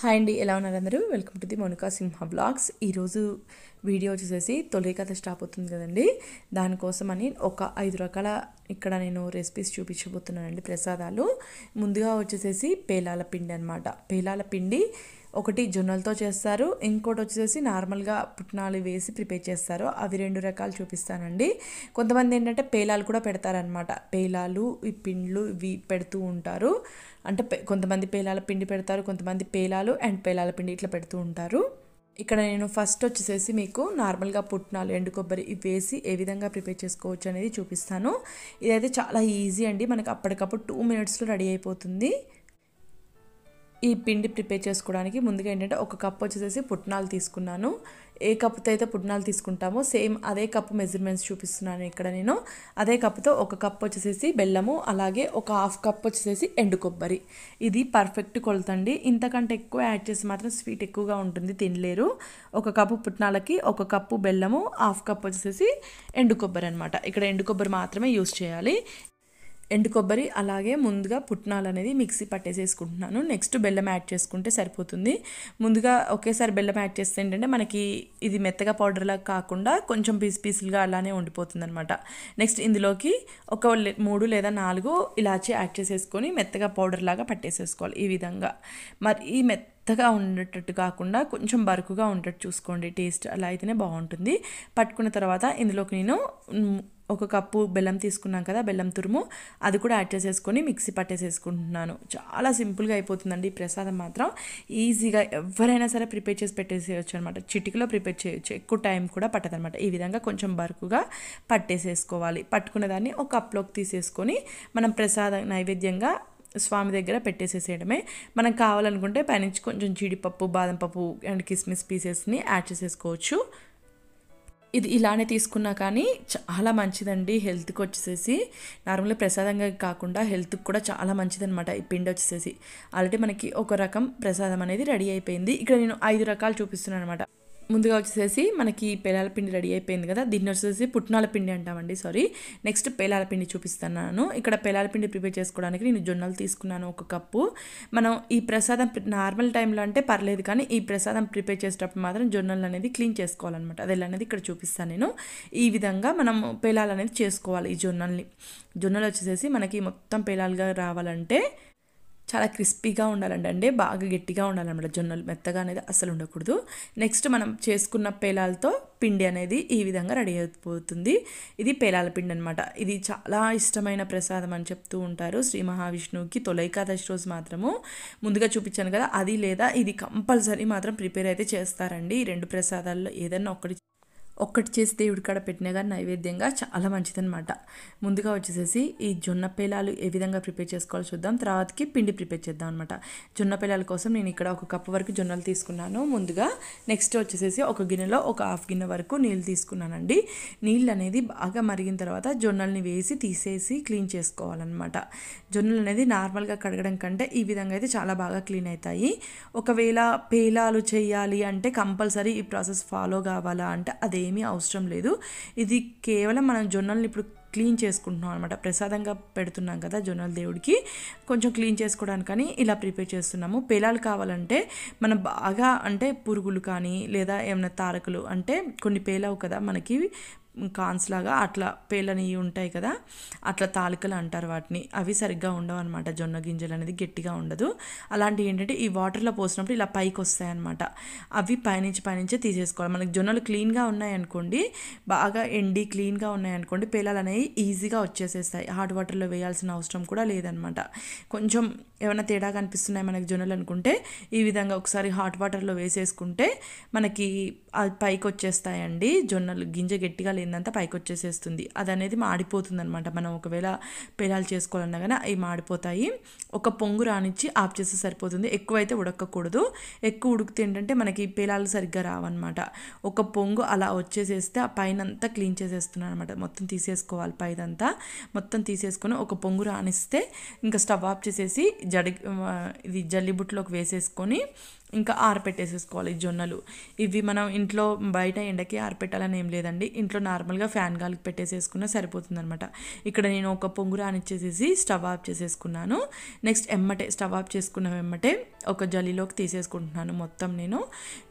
hi అండి ఎలా ఉన్నారు అందరూ welcome to the Monika Simha vlogs ఈరోజు వీడియో వచ్చేసేసి తొలి కథ స్టాప్ అవుతుంది కదండి దానికోసమని ఒక ఐదు రకాల ఇక్కడ నేను రెసిపీస్ చూపించబోతున్నానండి ప్రసాదాలు ముందుగా వచ్చేసేసి పేలాల పిండి అనమాట పేలాల పిండి ఒకటి జొన్నలతో చేస్తారు ఇంకోటి వచ్చేసి నార్మల్గా పుట్నాలు వేసి ప్రిపేర్ చేస్తారు అవి రెండు రకాలు చూపిస్తానండి కొంతమంది ఏంటంటే పేలాలు కూడా పెడతారనమాట పేలాలు ఈ పిండ్లు ఇవి పెడుతూ ఉంటారు అంటే కొంతమంది పేలాల పిండి పెడతారు కొంతమంది పేలాలు అండ్ పేలాల పిండి ఇట్లా పెడుతూ ఉంటారు ఇక్కడ నేను ఫస్ట్ వచ్చేసేసి మీకు నార్మల్గా పుట్నాలు ఎండు కొబ్బరి ఇవి వేసి ఏ విధంగా ప్రిపేర్ చేసుకోవచ్చు అనేది చూపిస్తాను ఇదైతే చాలా ఈజీ అండి మనకు అప్పటికప్పుడు టూ మినిట్స్లో రెడీ అయిపోతుంది ఈ పిండి ప్రిపేర్ చేసుకోవడానికి ముందుగా ఏంటంటే ఒక కప్ వచ్చేసేసి పుట్నాలు తీసుకున్నాను ఏ కప్పుతో అయితే పుట్నాలు తీసుకుంటామో సేమ్ అదే కప్పు మెజర్మెంట్స్ చూపిస్తున్నాను ఇక్కడ నేను అదే కప్పుతో ఒక కప్ వచ్చేసేసి బెల్లము అలాగే ఒక హాఫ్ కప్ వచ్చేసేసి ఎండు కొబ్బరి ఇది పర్ఫెక్ట్ కొలతండి ఇంతకంటే ఎక్కువ యాడ్ చేసి మాత్రం స్వీట్ ఎక్కువగా ఉంటుంది తినలేరు ఒక కప్పు పుట్నాలకి ఒక కప్పు బెల్లము హాఫ్ కప్ వచ్చేసేసి ఎండు కొబ్బరి అనమాట ఇక్కడ ఎండు కొబ్బరి మాత్రమే యూస్ చేయాలి ఎండు కొబ్బరి అలాగే ముందుగా పుట్నాలు అనేది మిక్సీ పట్టేసేసుకుంటున్నాను నెక్స్ట్ బెల్లం యాడ్ చేసుకుంటే సరిపోతుంది ముందుగా ఒకేసారి బెల్లం యాడ్ చేస్తే ఏంటంటే మనకి ఇది మెత్తగా పౌడర్లా కాకుండా కొంచెం పీస్ పీసులుగా అలానే ఉండిపోతుంది అనమాట నెక్స్ట్ ఇందులోకి ఒక మూడు లేదా నాలుగు ఇలాచి యాడ్ చేసేసుకొని మెత్తగా పౌడర్ లాగా పట్టేసేసుకోవాలి ఈ విధంగా మరి ఈ మెత్త మెత్తగా ఉండేటట్టు కాకుండా కొంచెం బరుకుగా ఉండేటట్టు చూసుకోండి టేస్ట్ అలా అయితేనే బాగుంటుంది పట్టుకున్న తర్వాత ఇందులోకి నేను ఒక కప్పు బెల్లం తీసుకున్నాం కదా బెల్లం తురుము అది కూడా యాడ్ చేసేసుకొని మిక్సీ పట్టేసేసుకుంటున్నాను చాలా సింపుల్గా అయిపోతుందండి ఈ ప్రసాదం మాత్రం ఈజీగా ఎవరైనా సరే ప్రిపేర్ చేసి పెట్టేసేయచ్చు అనమాట చిటికలో ప్రిపేర్ చేయొచ్చు ఎక్కువ టైం కూడా పట్టదనమాట ఈ విధంగా కొంచెం బరుకుగా పట్టేసేసుకోవాలి పట్టుకున్న దాన్ని ఒక కప్లోకి తీసేసుకొని మనం ప్రసాదం నైవేద్యంగా స్వామి దగ్గర పెట్టేసేసేయడమే మనకు కావాలనుకుంటే పైనుంచి కొంచెం జీడిపప్పు బాదంపప్పు అండ్ కిస్మిస్ పీసెస్ని యాడ్ చేసేసుకోవచ్చు ఇది ఇలానే తీసుకున్నా కానీ చాలా మంచిదండి హెల్త్కి వచ్చేసేసి నార్మల్గా ప్రసాదంగా కాకుండా హెల్త్కి కూడా చాలా మంచిదనమాట ఈ పిండి వచ్చేసేసి ఆల్రెడీ మనకి ఒక రకం ప్రసాదం అనేది రెడీ అయిపోయింది ఇక్కడ నేను ఐదు రకాలు చూపిస్తున్నాను అనమాట ముందుగా వచ్చేసేసి మనకి పేలాల పిండి రెడీ అయిపోయింది కదా దీన్ని వచ్చేసి పుట్నాల పిండి అంటామండి సారీ నెక్స్ట్ పేలాల పిండి చూపిస్తున్నాను ఇక్కడ పేలాల పిండి ప్రిపేర్ చేసుకోవడానికి నేను జొన్నలు తీసుకున్నాను ఒక కప్పు మనం ఈ ప్రసాదం నార్మల్ టైంలో అంటే పర్లేదు కానీ ఈ ప్రసాదం ప్రిపేర్ చేసేటప్పుడు మాత్రం జొన్నలు అనేది క్లీన్ చేసుకోవాలన్నమాట అది అనేది ఇక్కడ చూపిస్తాను నేను ఈ విధంగా మనం పేలాలు అనేది చేసుకోవాలి ఈ జొన్నల్ని జొన్నలు వచ్చేసేసి మనకి మొత్తం పేలాలుగా రావాలంటే చాలా క్రిస్పీగా ఉండాలండి అంటే బాగా గట్టిగా ఉండాలన్నమాట జొన్నలు మెత్తగా అనేది అసలు ఉండకూడదు నెక్స్ట్ మనం చేసుకున్న పేలాలతో పిండి అనేది ఈ విధంగా రెడీ అయిపోతుంది ఇది పేలాల పిండి అనమాట ఇది చాలా ఇష్టమైన ప్రసాదం అని చెప్తూ ఉంటారు శ్రీ మహావిష్ణువుకి తొలైకాదశి రోజు మాత్రము ముందుగా చూపించాను కదా అది లేదా ఇది కంపల్సరీ మాత్రం ప్రిపేర్ అయితే చేస్తారండి ఈ రెండు ప్రసాదాల్లో ఏదైనా ఒకటి ఒక్కటి చేసి దేవుడి కాడ పెట్టినా కానీ నైవేద్యంగా చాలా మంచిదనమాట ముందుగా వచ్చేసేసి ఈ జొన్న పేలాలు ఏ విధంగా ప్రిపేర్ చేసుకోవాలో చూద్దాం తర్వాతకి పిండి ప్రిపేర్ చేద్దాం అనమాట జొన్న పేలాల కోసం నేను ఇక్కడ ఒక కప్పు వరకు జొన్నలు తీసుకున్నాను ముందుగా నెక్స్ట్ వచ్చేసేసి ఒక గిన్నెలో ఒక హాఫ్ గిన్నె వరకు నీళ్ళు తీసుకున్నానండి నీళ్ళు అనేది బాగా మరిగిన తర్వాత జొన్నల్ని వేసి తీసేసి క్లీన్ చేసుకోవాలన్నమాట జొన్నలు అనేది నార్మల్గా కడగడం కంటే ఈ విధంగా అయితే చాలా బాగా క్లీన్ అవుతాయి ఒకవేళ పేలాలు చేయాలి అంటే కంపల్సరీ ఈ ప్రాసెస్ ఫాలో కావాలా అంటే అదే ఏమీ అవసరం లేదు ఇది కేవలం మనం జొన్నల్ని ఇప్పుడు క్లీన్ చేసుకుంటున్నాం అనమాట ప్రసాదంగా పెడుతున్నాం కదా జొన్నల దేవుడికి కొంచెం క్లీన్ చేసుకోవడానికని ఇలా ప్రిపేర్ చేస్తున్నాము పేలాలు కావాలంటే మనం బాగా అంటే పురుగులు కానీ లేదా ఏమైనా తారకులు అంటే కొన్ని పేలవు కదా మనకి కాన్స్ లాగా అట్లా పేలని ఉంటాయి కదా అట్లా తాలికలు అంటారు వాటిని అవి సరిగ్గా ఉండవు అనమాట జొన్న గింజలు అనేది గట్టిగా ఉండదు అలాంటివి ఏంటంటే ఈ వాటర్లో పోసినప్పుడు ఇలా పైకి వస్తాయన్నమాట అవి పైనుంచి పైనుంచి తీసేసుకోవాలి మనకి జొన్నలు క్లీన్గా ఉన్నాయనుకోండి బాగా ఎండి క్లీన్గా ఉన్నాయనుకోండి పేలాలు అనేవి ఈజీగా వచ్చేసేస్తాయి హాట్ వాటర్లో వేయాల్సిన అవసరం కూడా లేదనమాట కొంచెం ఏమైనా తేడా కనిపిస్తున్నాయి మనకి జొన్నలు అనుకుంటే ఈ విధంగా ఒకసారి హాట్ వాటర్లో వేసేసుకుంటే మనకి పైకి వచ్చేస్తాయండి జొన్నలు గింజ గట్టిగా లేదు ఏంటంటే పైకి వచ్చేసేస్తుంది అది అనేది మాడిపోతుంది అనమాట మనం ఒకవేళ పేలాలు చేసుకోవాలన్నా కానీ అవి మాడిపోతాయి ఒక పొంగు రానిచ్చి ఆఫ్ చేస్తే సరిపోతుంది ఎక్కువైతే ఉడకకూడదు ఎక్కువ ఉడికితే ఏంటంటే మనకి పేలాలు సరిగ్గా రావన్నమాట ఒక పొంగు అలా వచ్చేసేస్తే ఆ పైన అంతా క్లీన్ చేసేస్తున్నాను అనమాట మొత్తం తీసేసుకోవాలి పైదంతా మొత్తం తీసేసుకొని ఒక పొంగు రానిస్తే ఇంకా స్టవ్ ఆఫ్ చేసేసి జడి ఇది జల్లిబుట్లోకి వేసేసుకొని ఇంకా ఆరపెట్టేసేసుకోవాలి జొన్నలు ఇవి మనం ఇంట్లో బయట ఎండకి ఆరపెట్టాలని ఏం లేదండి ఇంట్లో నార్మల్గా ఫ్యాన్ గాలికి పెట్టేసేసుకున్నా సరిపోతుందనమాట ఇక్కడ నేను ఒక పొంగు రానిచ్చేసేసి స్టవ్ ఆఫ్ చేసేసుకున్నాను నెక్స్ట్ ఎమ్మటే స్టవ్ ఆఫ్ చేసుకున్న వెమ్మటే ఒక జల్లీలోకి తీసేసుకుంటున్నాను మొత్తం నేను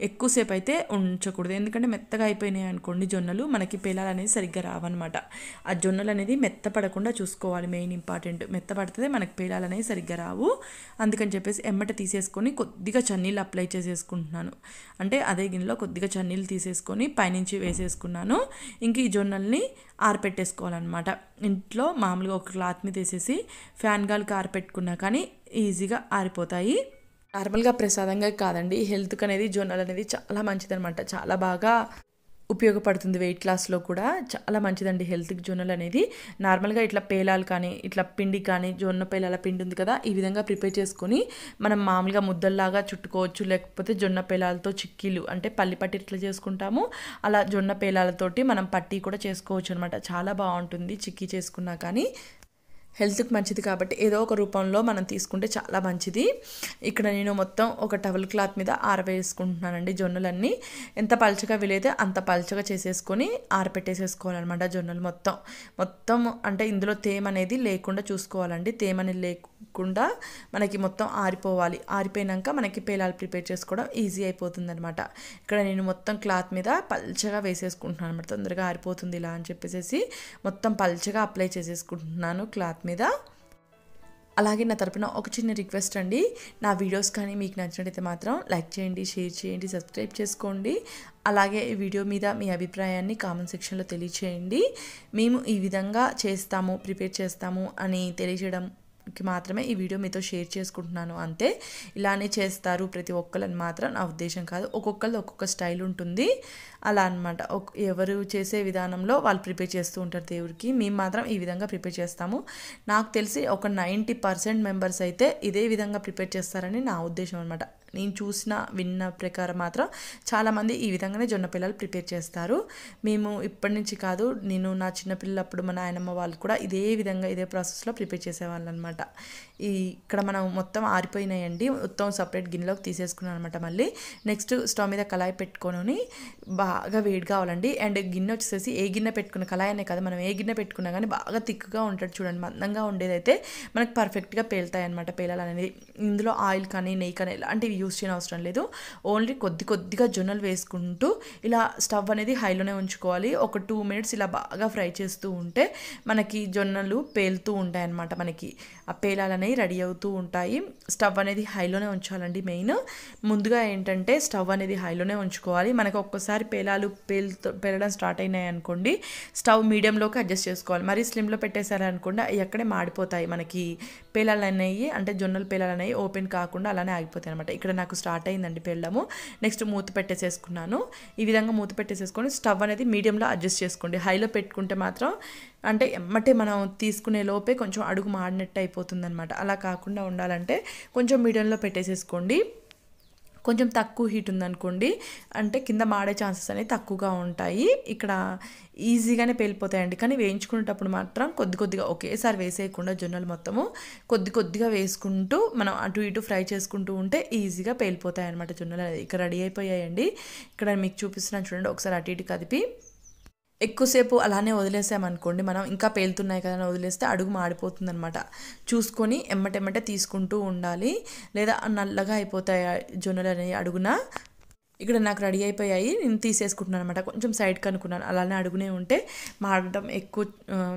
ఎక్కువసేపు అయితే ఉంచకూడదు ఎందుకంటే మెత్తగా అయిపోయినాయి అనుకోండి జొన్నలు మనకి పిల్లలు అనేది సరిగ్గా రావన్నమాట ఆ జొన్నలు అనేది మెత్తపడకుండా చూసుకోవాలి మెయిన్ ఇంపార్టెంట్ మెత్తపడితే మనకి పిల్లలు సరిగ్గా రావు అందుకని చెప్పేసి ఎమ్మట తీసేసుకొని కొద్దిగా చన్నీళ్ళు అప్లై చేసేసుకుంటున్నాను అంటే అదే గిన్నెలో కొద్దిగా చన్నీళ్ళు తీసేసుకొని పైనుంచి వేసేసుకున్నాను ఇంక ఈ జొన్నల్ని ఆరపెట్టేసుకోవాలన్నమాట ఇంట్లో మామూలుగా ఒక క్లాత్ని తీసేసి ఫ్యాన్ గాలికి ఆరపెట్టుకున్నా కానీ ఈజీగా ఆరిపోతాయి నార్మల్గా ప్రసాదంగా కాదండి హెల్త్కి అనేది జొన్నలు అనేది చాలా మంచిదనమాట చాలా బాగా ఉపయోగపడుతుంది వెయిట్ లాస్లో కూడా చాలా మంచిదండి హెల్త్కి జొన్నలు అనేది నార్మల్గా ఇట్లా పేలాలు కానీ ఇట్లా పిండి కానీ జొన్న పేలాల పిండి ఉంది కదా ఈ విధంగా ప్రిపేర్ చేసుకొని మనం మామూలుగా ముద్దల్లాగా చుట్టుకోవచ్చు లేకపోతే జొన్న పేలాలతో చిక్కీలు అంటే పల్లి పట్టి ఇట్లా చేసుకుంటాము అలా జొన్న పేలాలతోటి మనం పట్టి కూడా చేసుకోవచ్చు అనమాట చాలా బాగుంటుంది చిక్కీ చేసుకున్నా కానీ హెల్త్కి మంచిది కాబట్టి ఏదో ఒక రూపంలో మనం తీసుకుంటే చాలా మంచిది ఇక్కడ నేను మొత్తం ఒక టవల్ క్లాత్ మీద ఆరవేసుకుంటున్నానండి జొన్నలన్నీ ఎంత పలచగా వీలైతే అంత పలచగా చేసేసుకొని ఆరపెట్టేసేసుకోవాలన్నమాట జొన్నలు మొత్తం మొత్తం అంటే ఇందులో తేమ అనేది లేకుండా చూసుకోవాలండి తేమ అనేది లేకు కుండా మనకి మొత్తం ఆరిపోవాలి ఆరిపోయినాక మనకి పేలాలు ప్రిపేర్ చేసుకోవడం ఈజీ అయిపోతుంది అనమాట ఇక్కడ నేను మొత్తం క్లాత్ మీద పల్చగా వేసేసుకుంటున్నాను అనమాట తొందరగా ఆరిపోతుంది ఇలా అని చెప్పేసి మొత్తం పల్చగా అప్లై చేసేసుకుంటున్నాను క్లాత్ మీద అలాగే నా తరపున ఒక చిన్న రిక్వెస్ట్ అండి నా వీడియోస్ కానీ మీకు నచ్చినట్టయితే మాత్రం లైక్ చేయండి షేర్ చేయండి సబ్స్క్రైబ్ చేసుకోండి అలాగే ఈ వీడియో మీద మీ అభిప్రాయాన్ని కామెంట్ సెక్షన్లో తెలియచేయండి మేము ఈ విధంగా చేస్తాము ప్రిపేర్ చేస్తాము అని తెలియజేయడం కి మాత్రమే ఈ వీడియో మీతో షేర్ చేసుకుంటున్నాను అంతే ఇలానే చేస్తారు ప్రతి ఒక్కళ్ళని మాత్రం నా ఉద్దేశం కాదు ఒక్కొక్కళ్ళు ఒక్కొక్క స్టైల్ ఉంటుంది అలా అనమాట ఎవరు చేసే విధానంలో వాళ్ళు ప్రిపేర్ చేస్తూ ఉంటారు దేవుడికి మేము మాత్రం ఈ విధంగా ప్రిపేర్ చేస్తాము నాకు తెలిసి ఒక నైంటీ పర్సెంట్ మెంబర్స్ అయితే ఇదే విధంగా ప్రిపేర్ చేస్తారని నా ఉద్దేశం అనమాట నేను చూసిన విన్న ప్రకారం మాత్రం చాలామంది ఈ విధంగానే జొన్న పిల్లలు ప్రిపేర్ చేస్తారు మేము ఇప్పటి నుంచి కాదు నేను నా చిన్నపిల్లప్పుడు మా నాయనమ్మ వాళ్ళు కూడా ఇదే విధంగా ఇదే ప్రాసెస్లో ప్రిపేర్ చేసేవాళ్ళు అనమాట ఈ ఇక్కడ మనం మొత్తం ఆరిపోయినాయండి మొత్తం సపరేట్ గిన్నెలోకి తీసేసుకున్నాను అనమాట మళ్ళీ నెక్స్ట్ స్టవ్ మీద కళాయి పెట్టుకొని బాగా వేడి కావాలండి అండ్ గిన్నె వచ్చేసి ఏ గిన్నె పెట్టుకున్న కళాయి అనే కదా మనం ఏ గిన్నె పెట్టుకున్నా కానీ బాగా తిక్కుగా ఉంటాడు చూడండి మందంగా ఉండేదైతే మనకు పర్ఫెక్ట్గా పేలుతాయి అనమాట పేలాలనేది ఇందులో ఆయిల్ కానీ నెయ్యి కానీ ఇలాంటివి యూస్ చేయని అవసరం లేదు ఓన్లీ కొద్ది కొద్దిగా జొన్నలు వేసుకుంటూ ఇలా స్టవ్ అనేది హైలోనే ఉంచుకోవాలి ఒక టూ మినిట్స్ ఇలా బాగా ఫ్రై చేస్తూ ఉంటే మనకి జొన్నలు పేలుతూ ఉంటాయి అన్నమాట మనకి ఆ పేలాలనేవి రెడీ అవుతూ ఉంటాయి స్టవ్ అనేది హైలోనే ఉంచాలండి మెయిన్ ముందుగా ఏంటంటే స్టవ్ అనేది హైలోనే ఉంచుకోవాలి మనకు ఒక్కసారి పేలాలు పేలుతూ పేలడం స్టార్ట్ అయినాయి అనుకోండి స్టవ్ మీడియంలోకి అడ్జస్ట్ చేసుకోవాలి మరి స్లిమ్లో పెట్టేశారనుకోండి అవి ఎక్కడే మాడిపోతాయి మనకి పేలాలు అనేవి అంటే జొన్నలు పేలాలు అనేవి ఓపెన్ కాకుండా అలానే ఆగిపోతాయి అనమాట ఇక్కడ నాకు స్టార్ట్ అయిందండి పెళ్ళము నెక్స్ట్ మూత పెట్టేసేసుకున్నాను ఈ విధంగా మూత పెట్టేసేసుకొని స్టవ్ అనేది మీడియంలో అడ్జస్ట్ చేసుకోండి హైలో పెట్టుకుంటే మాత్రం అంటే ఎమ్మటే మనం తీసుకునే లోపే కొంచెం అడుగు మాడినట్టు అయిపోతుంది అలా కాకుండా ఉండాలంటే కొంచెం మీడియంలో పెట్టేసేసుకోండి కొంచెం తక్కువ హీట్ ఉందనుకోండి అంటే కింద మాడే ఛాన్సెస్ అనేవి తక్కువగా ఉంటాయి ఇక్కడ ఈజీగానే పేలిపోతాయండి కానీ వేయించుకునేటప్పుడు మాత్రం కొద్ది కొద్దిగా ఒకేసారి వేసేయకుండా జొన్నలు మొత్తము కొద్ది కొద్దిగా వేసుకుంటూ మనం అటు ఇటు ఫ్రై చేసుకుంటూ ఉంటే ఈజీగా పేలిపోతాయి అనమాట జొన్నలు ఇక్కడ రెడీ అయిపోయాయండి ఇక్కడ మీకు చూపిస్తున్నాను చూడండి ఒకసారి అటు ఇటు కదిపి ఎక్కువసేపు అలానే వదిలేసామనుకోండి మనం ఇంకా పేలుతున్నాయి కదా అని వదిలేస్తే అడుగు మాడిపోతుంది అనమాట చూసుకొని ఎమ్మటెమ్మటే తీసుకుంటూ ఉండాలి లేదా నల్లగా అయిపోతాయి జొన్నలు అనేవి అడుగున ఇక్కడ నాకు రెడీ అయిపోయాయి నేను తీసేసుకుంటున్నాను అనమాట కొంచెం సైడ్ కనుక్కున్నాను అలానే అడుగునే ఉంటే మాడటం ఎక్కువ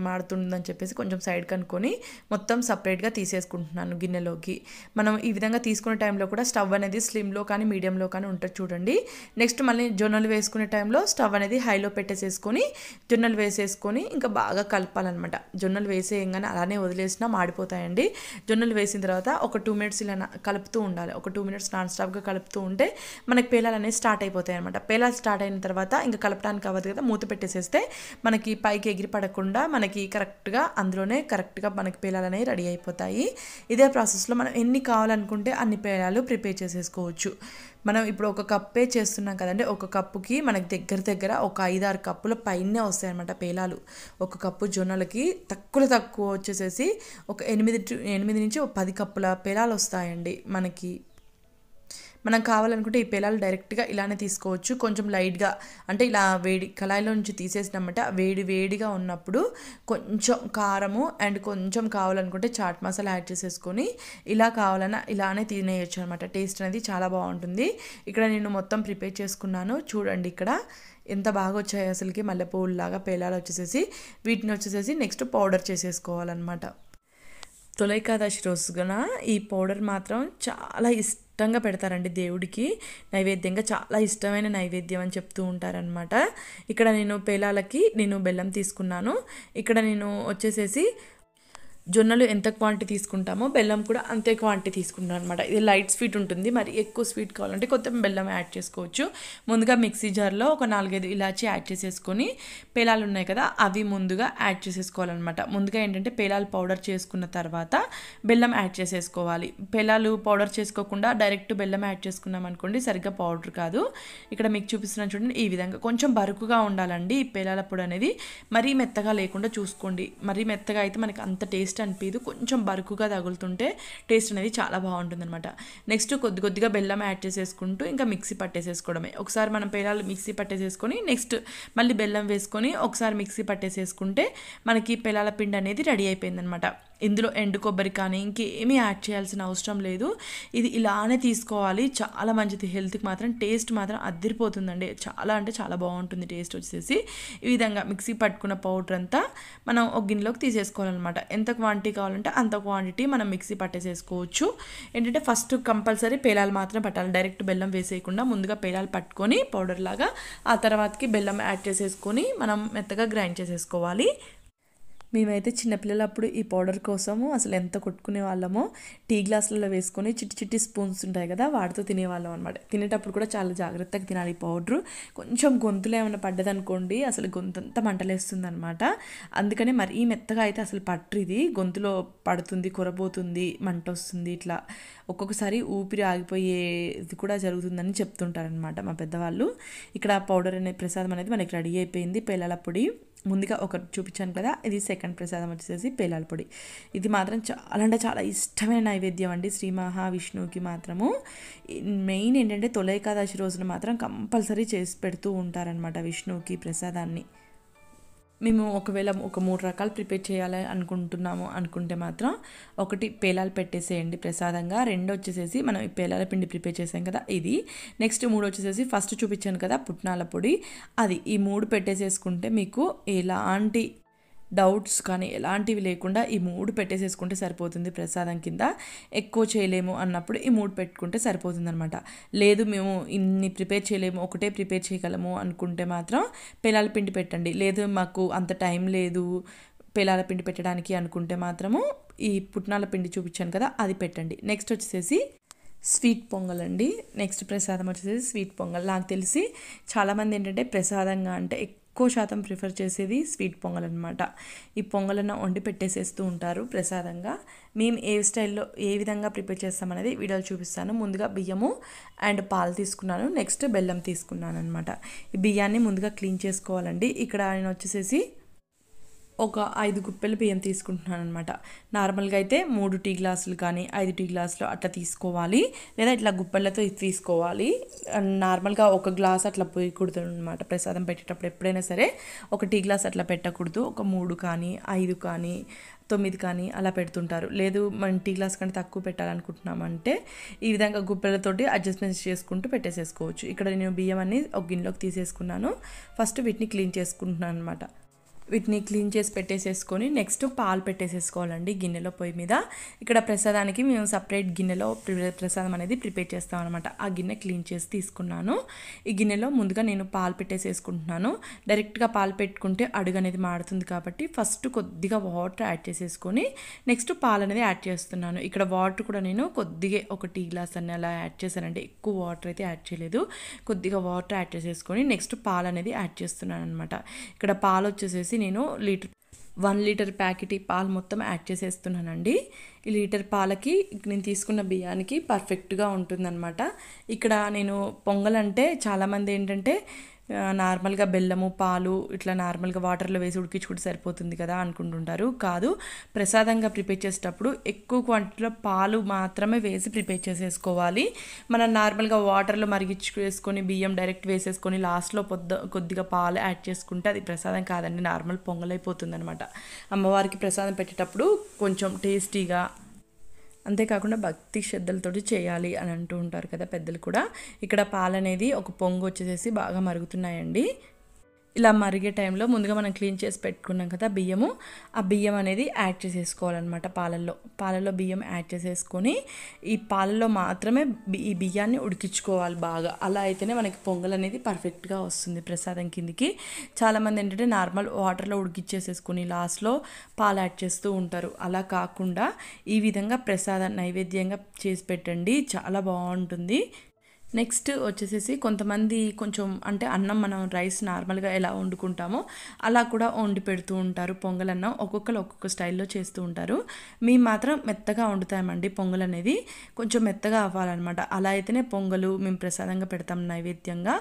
మాడుతుందని చెప్పేసి కొంచెం సైడ్ కనుక్కొని మొత్తం సపరేట్గా తీసేసుకుంటున్నాను గిన్నెలోకి మనం ఈ విధంగా తీసుకునే టైంలో కూడా స్టవ్ అనేది స్లిమ్లో కానీ మీడియంలో కానీ ఉంటుంది చూడండి నెక్స్ట్ మళ్ళీ జొన్నలు వేసుకునే టైంలో స్టవ్ అనేది హైలో పెట్టేసేసుకొని జొన్నలు వేసేసుకొని ఇంకా బాగా కలపాలన్నమాట జొన్నలు వేసేయంగానే అలానే వదిలేసినా మాడిపోతాయండి జొన్నలు వేసిన తర్వాత ఒక టూ మినిట్స్ ఇలా కలుపుతూ ఉండాలి ఒక టూ మినిట్స్ నాన్ స్టాప్గా కలుపుతూ ఉంటే మనకి పేలాలనే అనేది స్టార్ట్ అయిపోతాయి అనమాట పేలాలు స్టార్ట్ అయిన తర్వాత ఇంకా కలపడానికి అవ్వదు కదా మూత పెట్టేసేస్తే మనకి పైకి ఎగిరి పడకుండా మనకి కరెక్ట్గా అందులోనే కరెక్ట్గా మనకి పేలాలు అనేవి రెడీ అయిపోతాయి ఇదే ప్రాసెస్లో మనం ఎన్ని కావాలనుకుంటే అన్ని పేలాలు ప్రిపేర్ చేసేసుకోవచ్చు మనం ఇప్పుడు ఒక కప్పే చేస్తున్నాం కదండి ఒక కప్పుకి మనకి దగ్గర దగ్గర ఒక ఐదారు కప్పుల పైనే వస్తాయన్నమాట పేలాలు ఒక కప్పు జొన్నలకి తక్కువ తక్కువ వచ్చేసేసి ఒక ఎనిమిది ఎనిమిది నుంచి ఒక పది కప్పుల పేలాలు వస్తాయండి మనకి మనం కావాలనుకుంటే ఈ పేలాలు డైరెక్ట్గా ఇలానే తీసుకోవచ్చు కొంచెం లైట్గా అంటే ఇలా వేడి కళాయిలో నుంచి తీసేసినామంటే వేడి వేడిగా ఉన్నప్పుడు కొంచెం కారము అండ్ కొంచెం కావాలనుకుంటే చాట్ మసాలా యాడ్ చేసేసుకొని ఇలా కావాలన్నా ఇలానే తినేయచ్చు అనమాట టేస్ట్ అనేది చాలా బాగుంటుంది ఇక్కడ నేను మొత్తం ప్రిపేర్ చేసుకున్నాను చూడండి ఇక్కడ ఎంత బాగా వచ్చాయి అసలుకి లాగా పేలాలు వచ్చేసేసి వీటిని వచ్చేసేసి నెక్స్ట్ పౌడర్ చేసేసుకోవాలన్నమాట తొలైకాదశి రోజున ఈ పౌడర్ మాత్రం చాలా ఇష్టం ఇష్టంగా పెడతారండి దేవుడికి నైవేద్యంగా చాలా ఇష్టమైన నైవేద్యం అని చెప్తూ ఉంటారనమాట ఇక్కడ నేను పేలాలకి నేను బెల్లం తీసుకున్నాను ఇక్కడ నేను వచ్చేసేసి జొన్నలు ఎంత క్వాంటిటీ తీసుకుంటామో బెల్లం కూడా అంతే క్వాంటిటీ తీసుకుంటాం అనమాట ఇది లైట్ స్వీట్ ఉంటుంది మరి ఎక్కువ స్వీట్ కావాలంటే కొంచెం బెల్లం యాడ్ చేసుకోవచ్చు ముందుగా మిక్సీ జార్లో ఒక నాలుగైదు ఇలాచి యాడ్ చేసేసుకొని పేలాలు ఉన్నాయి కదా అవి ముందుగా యాడ్ చేసేసుకోవాలన్నమాట ముందుగా ఏంటంటే పేలాలు పౌడర్ చేసుకున్న తర్వాత బెల్లం యాడ్ చేసేసుకోవాలి పేలాలు పౌడర్ చేసుకోకుండా డైరెక్ట్ బెల్లం యాడ్ చేసుకున్నాం అనుకోండి సరిగ్గా పౌడర్ కాదు ఇక్కడ మీకు చూపిస్తున్నాను చూడండి ఈ విధంగా కొంచెం బరుకుగా ఉండాలండి ఈ పేలాల పొడి అనేది మరీ మెత్తగా లేకుండా చూసుకోండి మరీ మెత్తగా అయితే మనకి అంత టేస్ట్ టేస్ట్ అనిపించదు కొంచెం బరుకుగా తగులుతుంటే టేస్ట్ అనేది చాలా బాగుంటుంది అనమాట నెక్స్ట్ కొద్ది కొద్దిగా బెల్లం యాడ్ చేసేసుకుంటూ ఇంకా మిక్సీ పట్టేసేసుకోవడమే ఒకసారి మనం పేలాలు మిక్సీ పట్టేసేసుకొని నెక్స్ట్ మళ్ళీ బెల్లం వేసుకొని ఒకసారి మిక్సీ పట్టేసేసుకుంటే మనకి పెలాల పిండి అనేది రెడీ అయిపోయిందనమాట ఇందులో ఎండు కొబ్బరి కానీ ఇంకేమీ యాడ్ చేయాల్సిన అవసరం లేదు ఇది ఇలానే తీసుకోవాలి చాలా మంచిది హెల్త్కి మాత్రం టేస్ట్ మాత్రం అదిరిపోతుందండి చాలా అంటే చాలా బాగుంటుంది టేస్ట్ వచ్చేసి ఈ విధంగా మిక్సీ పట్టుకున్న పౌడర్ అంతా మనం ఒక గిన్నెలోకి తీసేసుకోవాలన్నమాట ఎంత క్వాంటిటీ కావాలంటే అంత క్వాంటిటీ మనం మిక్సీ పట్టేసేసుకోవచ్చు ఏంటంటే ఫస్ట్ కంపల్సరీ పేలాలు మాత్రం పట్టాలి డైరెక్ట్ బెల్లం వేసేయకుండా ముందుగా పేలాలు పట్టుకొని పౌడర్ లాగా ఆ తర్వాతకి బెల్లం యాడ్ చేసేసుకొని మనం మెత్తగా గ్రైండ్ చేసేసుకోవాలి మేమైతే చిన్నపిల్లలు అప్పుడు ఈ పౌడర్ కోసము అసలు ఎంత కొట్టుకునే వాళ్ళమో టీ గ్లాసులలో వేసుకొని చిట్టి చిట్టి స్పూన్స్ ఉంటాయి కదా వాటితో తినేవాళ్ళం అనమాట తినేటప్పుడు కూడా చాలా జాగ్రత్తగా తినాలి ఈ పౌడర్ కొంచెం గొంతులో ఏమైనా పడ్డదనుకోండి అసలు గొంతంతా మంటలేస్తుంది అనమాట అందుకనే మరీ మెత్తగా అయితే అసలు పట్టు ఇది గొంతులో పడుతుంది కొరబోతుంది మంట వస్తుంది ఇట్లా ఒక్కొక్కసారి ఊపిరి ఆగిపోయేది కూడా జరుగుతుందని చెప్తుంటారనమాట మా పెద్దవాళ్ళు ఇక్కడ పౌడర్ అనే ప్రసాదం అనేది మనకి రెడీ అయిపోయింది పిల్లల పొడి ముందుగా ఒకటి చూపించాను కదా ఇది సెకండ్ ప్రసాదం వచ్చేసి పేలాల పొడి ఇది మాత్రం చాలా అంటే చాలా ఇష్టమైన నైవేద్యం అండి శ్రీ మహావిష్ణువుకి మాత్రము మెయిన్ ఏంటంటే తొలైకాదశి రోజున మాత్రం కంపల్సరీ చేసి పెడుతూ ఉంటారనమాట విష్ణువుకి ప్రసాదాన్ని మేము ఒకవేళ ఒక మూడు రకాలు ప్రిపేర్ చేయాలి అనుకుంటున్నాము అనుకుంటే మాత్రం ఒకటి పేలాలు పెట్టేసేయండి ప్రసాదంగా రెండు వచ్చేసేసి మనం ఈ పేలాల పిండి ప్రిపేర్ చేసాం కదా ఇది నెక్స్ట్ మూడు వచ్చేసేసి ఫస్ట్ చూపించాను కదా పుట్నాల పొడి అది ఈ మూడు పెట్టేసేసుకుంటే మీకు ఎలాంటి డౌట్స్ కానీ ఎలాంటివి లేకుండా ఈ మూడు పెట్టేసేసుకుంటే సరిపోతుంది ప్రసాదం కింద ఎక్కువ చేయలేము అన్నప్పుడు ఈ మూడు పెట్టుకుంటే సరిపోతుంది అనమాట లేదు మేము ఇన్ని ప్రిపేర్ చేయలేము ఒకటే ప్రిపేర్ చేయగలము అనుకుంటే మాత్రం పిల్లల పిండి పెట్టండి లేదు మాకు అంత టైం లేదు పిల్లల పిండి పెట్టడానికి అనుకుంటే మాత్రము ఈ పుట్నాల పిండి చూపించాను కదా అది పెట్టండి నెక్స్ట్ వచ్చేసి స్వీట్ పొంగల్ అండి నెక్స్ట్ ప్రసాదం వచ్చేసి స్వీట్ పొంగల్ నాకు తెలిసి చాలామంది ఏంటంటే ప్రసాదంగా అంటే ఎక్కువ శాతం ప్రిఫర్ చేసేది స్వీట్ పొంగల్ అనమాట ఈ పొంగలను వండి పెట్టేసేస్తూ ఉంటారు ప్రసాదంగా మేము ఏ స్టైల్లో ఏ విధంగా ప్రిపేర్ చేస్తామనేది వీడియోలు చూపిస్తాను ముందుగా బియ్యము అండ్ పాలు తీసుకున్నాను నెక్స్ట్ బెల్లం తీసుకున్నాను అనమాట ఈ బియ్యాన్ని ముందుగా క్లీన్ చేసుకోవాలండి ఇక్కడ నేను వచ్చేసేసి ఒక ఐదు గుప్పెల బియ్యం తీసుకుంటున్నాను అనమాట నార్మల్గా అయితే మూడు టీ గ్లాసులు కానీ ఐదు టీ గ్లాసులు అట్లా తీసుకోవాలి లేదా ఇట్లా గుప్పెలతో తీసుకోవాలి నార్మల్గా ఒక గ్లాస్ అట్లా పోయకూడదు అనమాట ప్రసాదం పెట్టేటప్పుడు ఎప్పుడైనా సరే ఒక టీ గ్లాస్ అట్లా పెట్టకూడదు ఒక మూడు కానీ ఐదు కానీ తొమ్మిది కానీ అలా పెడుతుంటారు లేదు మనం టీ గ్లాస్ కంటే తక్కువ పెట్టాలనుకుంటున్నామంటే ఈ విధంగా గుప్పెలతోటి అడ్జస్ట్మెంట్స్ చేసుకుంటూ పెట్టేసేసుకోవచ్చు ఇక్కడ నేను బియ్యం అన్ని ఒక గిన్నెలోకి తీసేసుకున్నాను ఫస్ట్ వీటిని క్లీన్ చేసుకుంటున్నాను అనమాట వీటిని క్లీన్ చేసి పెట్టేసేసుకొని నెక్స్ట్ పాలు పెట్టేసేసుకోవాలండి గిన్నెలో పొయ్యి మీద ఇక్కడ ప్రసాదానికి మేము సపరేట్ గిన్నెలో ప్రసాదం అనేది ప్రిపేర్ చేస్తాం అనమాట ఆ గిన్నె క్లీన్ చేసి తీసుకున్నాను ఈ గిన్నెలో ముందుగా నేను పాలు పెట్టేసేసుకుంటున్నాను డైరెక్ట్గా పాలు పెట్టుకుంటే అడుగు అనేది మాడుతుంది కాబట్టి ఫస్ట్ కొద్దిగా వాటర్ యాడ్ చేసేసుకొని నెక్స్ట్ పాలు అనేది యాడ్ చేస్తున్నాను ఇక్కడ వాటర్ కూడా నేను కొద్దిగా ఒక టీ గ్లాస్ అని అలా యాడ్ చేశానండి ఎక్కువ వాటర్ అయితే యాడ్ చేయలేదు కొద్దిగా వాటర్ యాడ్ చేసేసుకొని నెక్స్ట్ పాలు అనేది యాడ్ చేస్తున్నాను అనమాట ఇక్కడ పాలు వచ్చేసేసి నేను లీటర్ వన్ లీటర్ ప్యాకెట్ ఈ పాలు మొత్తం యాడ్ చేసేస్తున్నానండి ఈ లీటర్ పాలకి నేను తీసుకున్న బియ్యానికి పర్ఫెక్ట్గా ఉంటుందన్నమాట ఇక్కడ నేను పొంగల్ అంటే చాలామంది ఏంటంటే నార్మల్గా బెల్లము పాలు ఇట్లా నార్మల్గా వాటర్లో వేసి ఉడికించుకుంటే సరిపోతుంది కదా అనుకుంటుంటారు కాదు ప్రసాదంగా ప్రిపేర్ చేసేటప్పుడు ఎక్కువ క్వాంటిటీలో పాలు మాత్రమే వేసి ప్రిపేర్ చేసేసుకోవాలి మనం నార్మల్గా వాటర్లో వేసుకొని బియ్యం డైరెక్ట్ వేసేసుకొని లాస్ట్లో పొద్దు కొద్దిగా పాలు యాడ్ చేసుకుంటే అది ప్రసాదం కాదండి నార్మల్ పొంగలైపోతుంది అనమాట అమ్మవారికి ప్రసాదం పెట్టేటప్పుడు కొంచెం టేస్టీగా అంతేకాకుండా భక్తి శ్రద్ధలతోటి చేయాలి అని అంటూ ఉంటారు కదా పెద్దలు కూడా ఇక్కడ పాలనేది ఒక పొంగు వచ్చేసేసి బాగా మరుగుతున్నాయండి ఇలా మరిగే టైంలో ముందుగా మనం క్లీన్ చేసి పెట్టుకున్నాం కదా బియ్యము ఆ బియ్యం అనేది యాడ్ చేసేసుకోవాలన్నమాట పాలల్లో పాలల్లో బియ్యం యాడ్ చేసేసుకొని ఈ పాలల్లో మాత్రమే ఈ బియ్యాన్ని ఉడికించుకోవాలి బాగా అలా అయితేనే మనకి పొంగల్ అనేది పర్ఫెక్ట్గా వస్తుంది ప్రసాదం కిందికి చాలామంది ఏంటంటే నార్మల్ వాటర్లో ఉడికిచ్చేసేసుకొని లాస్ట్లో పాలు యాడ్ చేస్తూ ఉంటారు అలా కాకుండా ఈ విధంగా ప్రసాదం నైవేద్యంగా చేసి పెట్టండి చాలా బాగుంటుంది నెక్స్ట్ వచ్చేసేసి కొంతమంది కొంచెం అంటే అన్నం మనం రైస్ నార్మల్గా ఎలా వండుకుంటామో అలా కూడా వండి పెడుతూ ఉంటారు అన్నం ఒక్కొక్కరు ఒక్కొక్క స్టైల్లో చేస్తూ ఉంటారు మేము మాత్రం మెత్తగా వండుతామండి పొంగల్ అనేది కొంచెం మెత్తగా అవ్వాలన్నమాట అలా అయితేనే పొంగలు మేము ప్రసాదంగా పెడతాం నైవేద్యంగా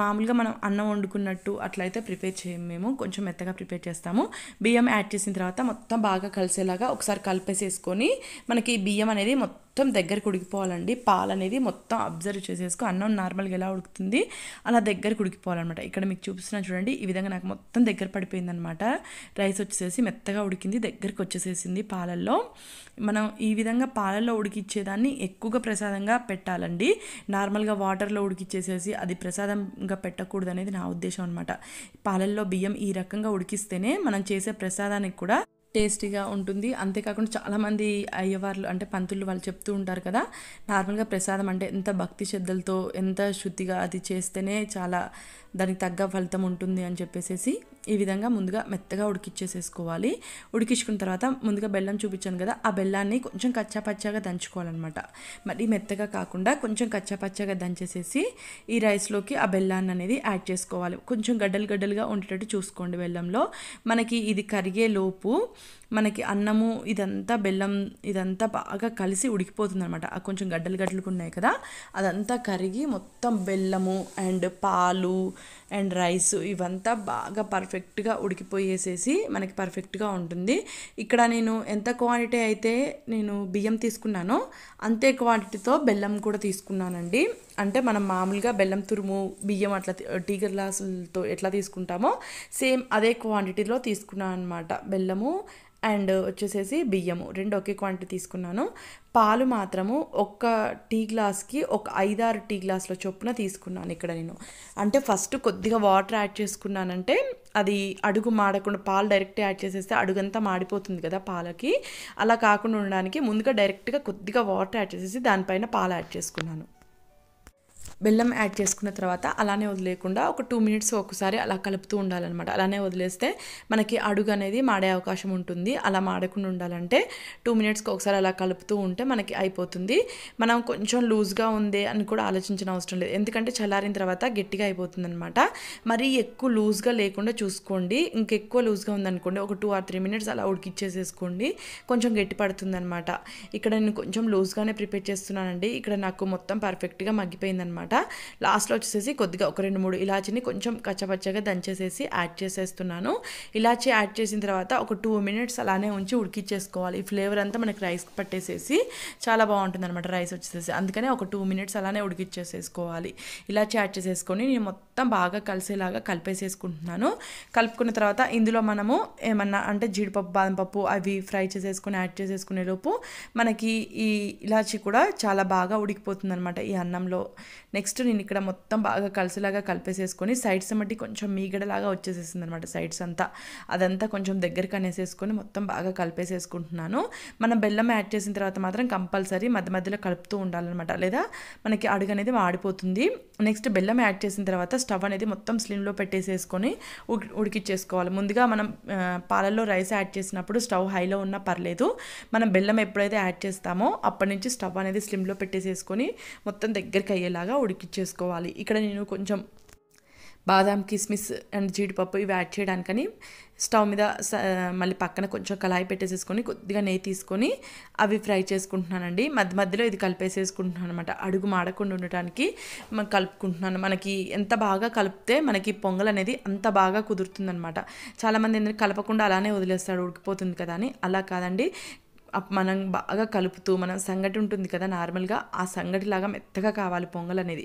మామూలుగా మనం అన్నం వండుకున్నట్టు అట్లయితే ప్రిపేర్ చేయము మేము కొంచెం మెత్తగా ప్రిపేర్ చేస్తాము బియ్యం యాడ్ చేసిన తర్వాత మొత్తం బాగా కలిసేలాగా ఒకసారి కలిపేసేసుకొని మనకి బియ్యం అనేది మొత్తం మొత్తం దగ్గరకు ఉడికిపోవాలండి పాలు అనేది మొత్తం అబ్జర్వ్ చేసేసుకో అన్నం నార్మల్గా ఎలా ఉడుకుతుంది అలా దగ్గరకు ఉడికిపోవాలన్నమాట ఇక్కడ మీకు చూపిస్తున్నా చూడండి ఈ విధంగా నాకు మొత్తం దగ్గర పడిపోయిందనమాట రైస్ వచ్చేసేసి మెత్తగా ఉడికింది దగ్గరకు వచ్చేసేసింది పాలల్లో మనం ఈ విధంగా పాలల్లో ఉడికిచ్చేదాన్ని ఎక్కువగా ప్రసాదంగా పెట్టాలండి నార్మల్గా వాటర్లో ఉడికిచ్చేసేసి అది ప్రసాదంగా పెట్టకూడదు అనేది నా ఉద్దేశం అనమాట పాలల్లో బియ్యం ఈ రకంగా ఉడికిస్తేనే మనం చేసే ప్రసాదానికి కూడా టేస్టీగా ఉంటుంది అంతేకాకుండా చాలామంది అయ్యవార్లు అంటే పంతులు వాళ్ళు చెప్తూ ఉంటారు కదా నార్మల్గా ప్రసాదం అంటే ఎంత భక్తి శ్రద్ధలతో ఎంత శుద్ధిగా అది చేస్తేనే చాలా దానికి తగ్గ ఫలితం ఉంటుంది అని చెప్పేసి ఈ విధంగా ముందుగా మెత్తగా ఉడికిచ్చేసేసుకోవాలి ఉడికించుకున్న తర్వాత ముందుగా బెల్లం చూపించాను కదా ఆ బెల్లాన్ని కొంచెం కచ్చాపచ్చాగా దంచుకోవాలన్నమాట మరి మెత్తగా కాకుండా కొంచెం కచ్చాపచ్చాగా దంచేసేసి ఈ రైస్లోకి ఆ బెల్లాన్ని అనేది యాడ్ చేసుకోవాలి కొంచెం గడ్డలు గడ్డలుగా ఉండేటట్టు చూసుకోండి బెల్లంలో మనకి ఇది కరిగే లోపు మనకి అన్నము ఇదంతా బెల్లం ఇదంతా బాగా కలిసి ఉడికిపోతుంది అనమాట కొంచెం గడ్డలు గడ్డలుగా ఉన్నాయి కదా అదంతా కరిగి మొత్తం బెల్లము అండ్ పాలు అండ్ రైస్ ఇవంతా బాగా పర్ఫెక్ట్గా ఉడికిపోయేసేసి మనకి పర్ఫెక్ట్గా ఉంటుంది ఇక్కడ నేను ఎంత క్వాంటిటీ అయితే నేను బియ్యం తీసుకున్నానో అంతే క్వాంటిటీతో బెల్లం కూడా తీసుకున్నానండి అంటే మనం మామూలుగా బెల్లం తురుము బియ్యం అట్లా టీ గ్లాసులతో ఎట్లా తీసుకుంటామో సేమ్ అదే క్వాంటిటీలో తీసుకున్నాను అనమాట బెల్లము అండ్ వచ్చేసేసి బియ్యము రెండు ఒకే క్వాంటిటీ తీసుకున్నాను పాలు మాత్రము ఒక్క టీ గ్లాస్కి ఒక ఐదారు టీ గ్లాస్లో చొప్పున తీసుకున్నాను ఇక్కడ నేను అంటే ఫస్ట్ కొద్దిగా వాటర్ యాడ్ చేసుకున్నానంటే అది అడుగు మాడకుండా పాలు డైరెక్ట్ యాడ్ చేసేస్తే అడుగంతా మాడిపోతుంది కదా పాలకి అలా కాకుండా ఉండడానికి ముందుగా డైరెక్ట్గా కొద్దిగా వాటర్ యాడ్ చేసేసి దానిపైన పాలు యాడ్ చేసుకున్నాను బెల్లం యాడ్ చేసుకున్న తర్వాత అలానే వదిలేయకుండా ఒక టూ మినిట్స్ ఒకసారి అలా కలుపుతూ ఉండాలన్నమాట అలానే వదిలేస్తే మనకి అడుగు అనేది మాడే అవకాశం ఉంటుంది అలా మాడకుండా ఉండాలంటే టూ మినిట్స్కి ఒకసారి అలా కలుపుతూ ఉంటే మనకి అయిపోతుంది మనం కొంచెం లూజ్గా ఉంది అని కూడా ఆలోచించిన అవసరం లేదు ఎందుకంటే చల్లారిన తర్వాత గట్టిగా అయిపోతుంది అనమాట మరీ ఎక్కువ లూజ్గా లేకుండా చూసుకోండి ఇంకెక్కువ లూజ్గా ఉందనుకోండి ఒక టూ ఆర్ త్రీ మినిట్స్ అలా ఉడికిచ్చేసేసుకోండి కొంచెం గట్టి పడుతుంది అనమాట ఇక్కడ నేను కొంచెం లూజ్గానే ప్రిపేర్ చేస్తున్నానండి ఇక్కడ నాకు మొత్తం పర్ఫెక్ట్గా మగ్గిపోయిందనమాట అనమాట లాస్ట్లో వచ్చేసి కొద్దిగా ఒక రెండు మూడు ఇలాచీని కొంచెం కచ్చపచ్చగా దంచేసేసి యాడ్ చేసేస్తున్నాను ఇలాచి యాడ్ చేసిన తర్వాత ఒక టూ మినిట్స్ అలానే ఉంచి ఉడికిచ్చేసుకోవాలి ఈ ఫ్లేవర్ అంతా మనకి రైస్ పట్టేసేసి చాలా బాగుంటుంది అనమాట రైస్ వచ్చేసేసి అందుకనే ఒక టూ మినిట్స్ అలానే ఉడికిచ్చేసేసుకోవాలి ఇలాచి యాడ్ చేసేసుకొని నేను మొత్తం బాగా కలిసేలాగా కలిపేసేసుకుంటున్నాను కలుపుకున్న తర్వాత ఇందులో మనము ఏమన్నా అంటే జీడిపప్పు బాదం పప్పు అవి ఫ్రై చేసేసుకొని యాడ్ చేసేసుకునే లోపు మనకి ఈ ఇలాచి కూడా చాలా బాగా ఉడికిపోతుంది అనమాట ఈ అన్నంలో నెక్స్ట్ నేను ఇక్కడ మొత్తం బాగా కలిసిలాగా కలిపేసేసుకొని సైడ్స్ మట్టి కొంచెం మీగడలాగా వచ్చేసేసింది అనమాట సైడ్స్ అంతా అదంతా కొంచెం దగ్గరికి అనేసేసుకొని మొత్తం బాగా కలిపేసేసుకుంటున్నాను మనం బెల్లం యాడ్ చేసిన తర్వాత మాత్రం కంపల్సరీ మధ్య మధ్యలో కలుపుతూ ఉండాలన్నమాట లేదా మనకి అడుగు అనేది మాడిపోతుంది నెక్స్ట్ బెల్లం యాడ్ చేసిన తర్వాత స్టవ్ అనేది మొత్తం స్లిమ్లో పెట్టేసేసుకొని ఉడికిచ్చేసుకోవాలి ముందుగా మనం పాలల్లో రైస్ యాడ్ చేసినప్పుడు స్టవ్ హైలో ఉన్నా పర్లేదు మనం బెల్లం ఎప్పుడైతే యాడ్ చేస్తామో అప్పటి నుంచి స్టవ్ అనేది స్లిమ్లో పెట్టేసేసుకొని మొత్తం దగ్గరికి అయ్యేలాగా ఉడికిచ్చేసుకోవాలి ఇక్కడ నేను కొంచెం బాదాం కిస్మిస్ అండ్ జీడిపప్పు ఇవి యాడ్ చేయడానికని స్టవ్ మీద మళ్ళీ పక్కన కొంచెం కళాయి పెట్టేసేసుకొని కొద్దిగా నెయ్యి తీసుకొని అవి ఫ్రై చేసుకుంటున్నానండి మధ్య మధ్యలో ఇది కలిపేసేసుకుంటున్నాను అనమాట అడుగు మాడకుండా ఉండటానికి మనం కలుపుకుంటున్నాను మనకి ఎంత బాగా కలిపితే మనకి పొంగల్ అనేది అంత బాగా కుదురుతుందనమాట చాలామంది ఎందుకు కలపకుండా అలానే వదిలేస్తాడు ఉడికిపోతుంది కదా అని అలా కాదండి మనం బాగా కలుపుతూ మనం సంగటి ఉంటుంది కదా నార్మల్గా ఆ సంగటిలాగా మెత్తగా కావాలి పొంగల్ అనేది